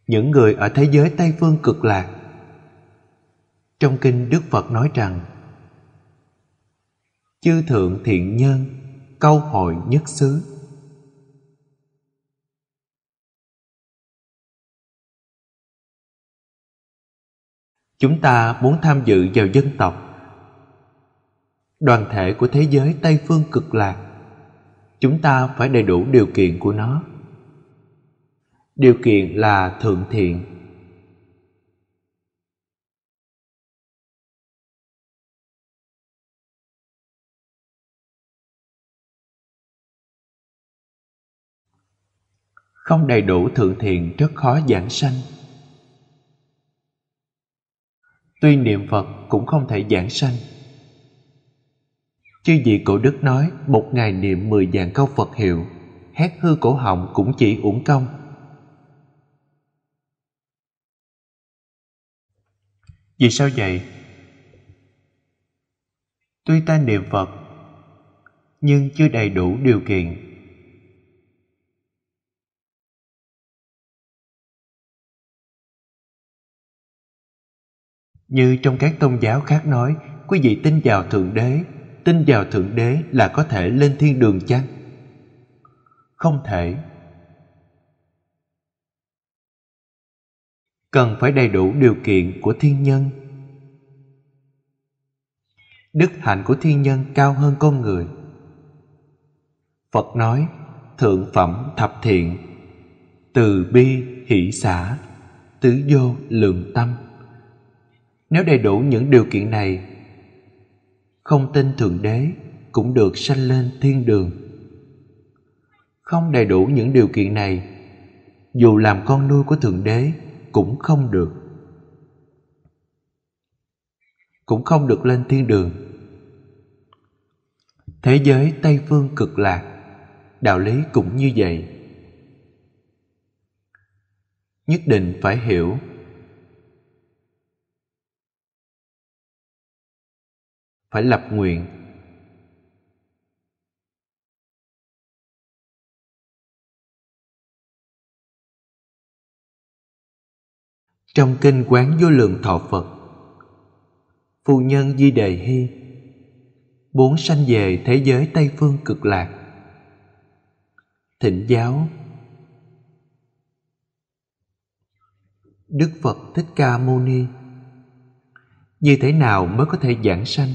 những người ở thế giới Tây Phương cực lạc. Trong kinh Đức Phật nói rằng Chư Thượng Thiện Nhân câu hội nhất xứ Chúng ta muốn tham dự vào dân tộc Đoàn thể của thế giới Tây Phương cực lạc Chúng ta phải đầy đủ điều kiện của nó điều kiện là thượng thiện không đầy đủ thượng thiện rất khó giảng sanh tuy niệm phật cũng không thể giảng sanh chư vị cổ đức nói một ngày niệm mười dạng câu phật hiệu hét hư cổ họng cũng chỉ uổng công Vì sao vậy? Tuy ta niệm Phật nhưng chưa đầy đủ điều kiện Như trong các tôn giáo khác nói, quý vị tin vào Thượng Đế, tin vào Thượng Đế là có thể lên thiên đường chăng? Không thể. cần phải đầy đủ điều kiện của thiên nhân đức hạnh của thiên nhân cao hơn con người phật nói thượng phẩm thập thiện từ bi hỷ xã tứ vô lượng tâm nếu đầy đủ những điều kiện này không tin thượng đế cũng được sanh lên thiên đường không đầy đủ những điều kiện này dù làm con nuôi của thượng đế cũng không được cũng không được lên thiên đường thế giới tây phương cực lạc đạo lý cũng như vậy nhất định phải hiểu phải lập nguyện trong kinh quán vô lượng thọ Phật. Phu nhân Di Đề Hy Bốn sanh về thế giới Tây Phương cực lạc thỉnh giáo Đức Phật Thích Ca Mâu Ni Như thế nào mới có thể giảng sanh?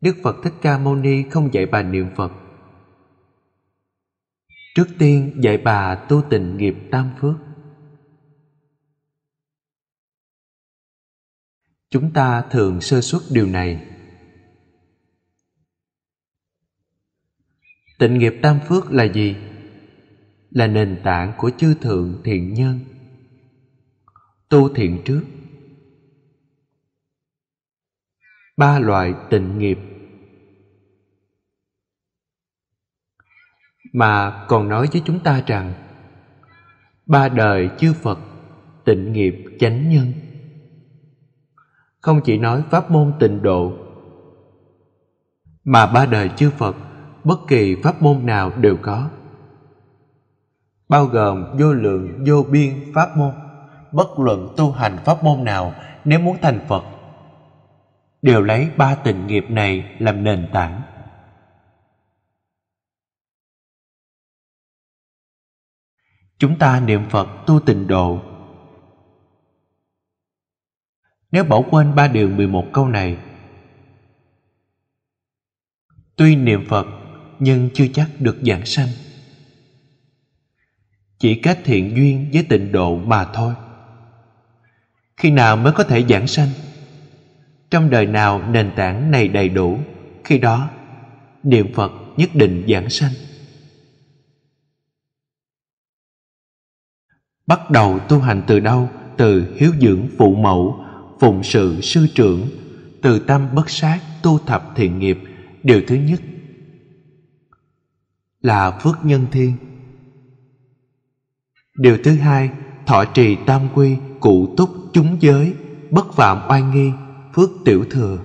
Đức Phật Thích Ca Mâu Ni không dạy bà niệm Phật Trước tiên dạy bà tu tịnh nghiệp tam phước chúng ta thường sơ xuất điều này tịnh nghiệp tam phước là gì là nền tảng của chư thượng thiện nhân tu thiện trước ba loại tịnh nghiệp mà còn nói với chúng ta rằng ba đời chư phật tịnh nghiệp chánh nhân không chỉ nói pháp môn tịnh độ mà ba đời chư Phật bất kỳ pháp môn nào đều có bao gồm vô lượng vô biên pháp môn bất luận tu hành pháp môn nào nếu muốn thành Phật đều lấy ba tình nghiệp này làm nền tảng chúng ta niệm Phật tu tịnh độ nếu bỏ quên ba điều 11 câu này. Tuy niệm Phật nhưng chưa chắc được giảng sanh. Chỉ kết thiện duyên với tịnh độ mà thôi. Khi nào mới có thể giảng sanh? Trong đời nào nền tảng này đầy đủ, khi đó niệm Phật nhất định giảng sanh. Bắt đầu tu hành từ đâu? Từ hiếu dưỡng phụ mẫu phụng sự sư trưởng, từ tâm bất sát, tu thập thiện nghiệp, điều thứ nhất là phước nhân thiên. Điều thứ hai, thọ trì tam quy, cụ túc chúng giới, bất phạm oai nghi, phước tiểu thừa.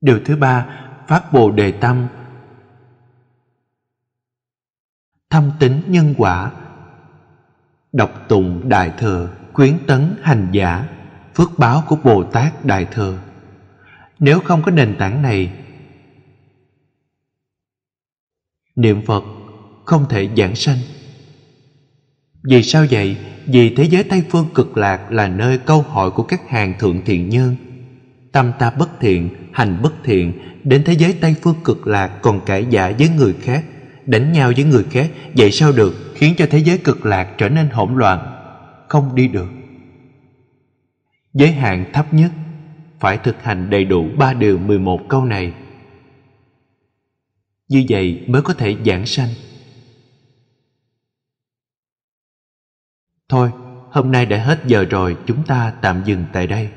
Điều thứ ba, phát bồ đề tâm, thâm tính nhân quả, độc tùng đại thừa, quyến tấn hành giả, phước báo của Bồ Tát Đại Thừa. Nếu không có nền tảng này, niệm Phật không thể giảng sanh. Vì sao vậy? Vì thế giới Tây Phương cực lạc là nơi câu hỏi của các hàng thượng thiện nhân. Tâm ta bất thiện, hành bất thiện, đến thế giới Tây Phương cực lạc còn cãi giả với người khác, đánh nhau với người khác, vậy sao được khiến cho thế giới cực lạc trở nên hỗn loạn, không đi được. Giới hạn thấp nhất phải thực hành đầy đủ ba điều 11 câu này. Như vậy mới có thể giảng sanh. Thôi, hôm nay đã hết giờ rồi, chúng ta tạm dừng tại đây.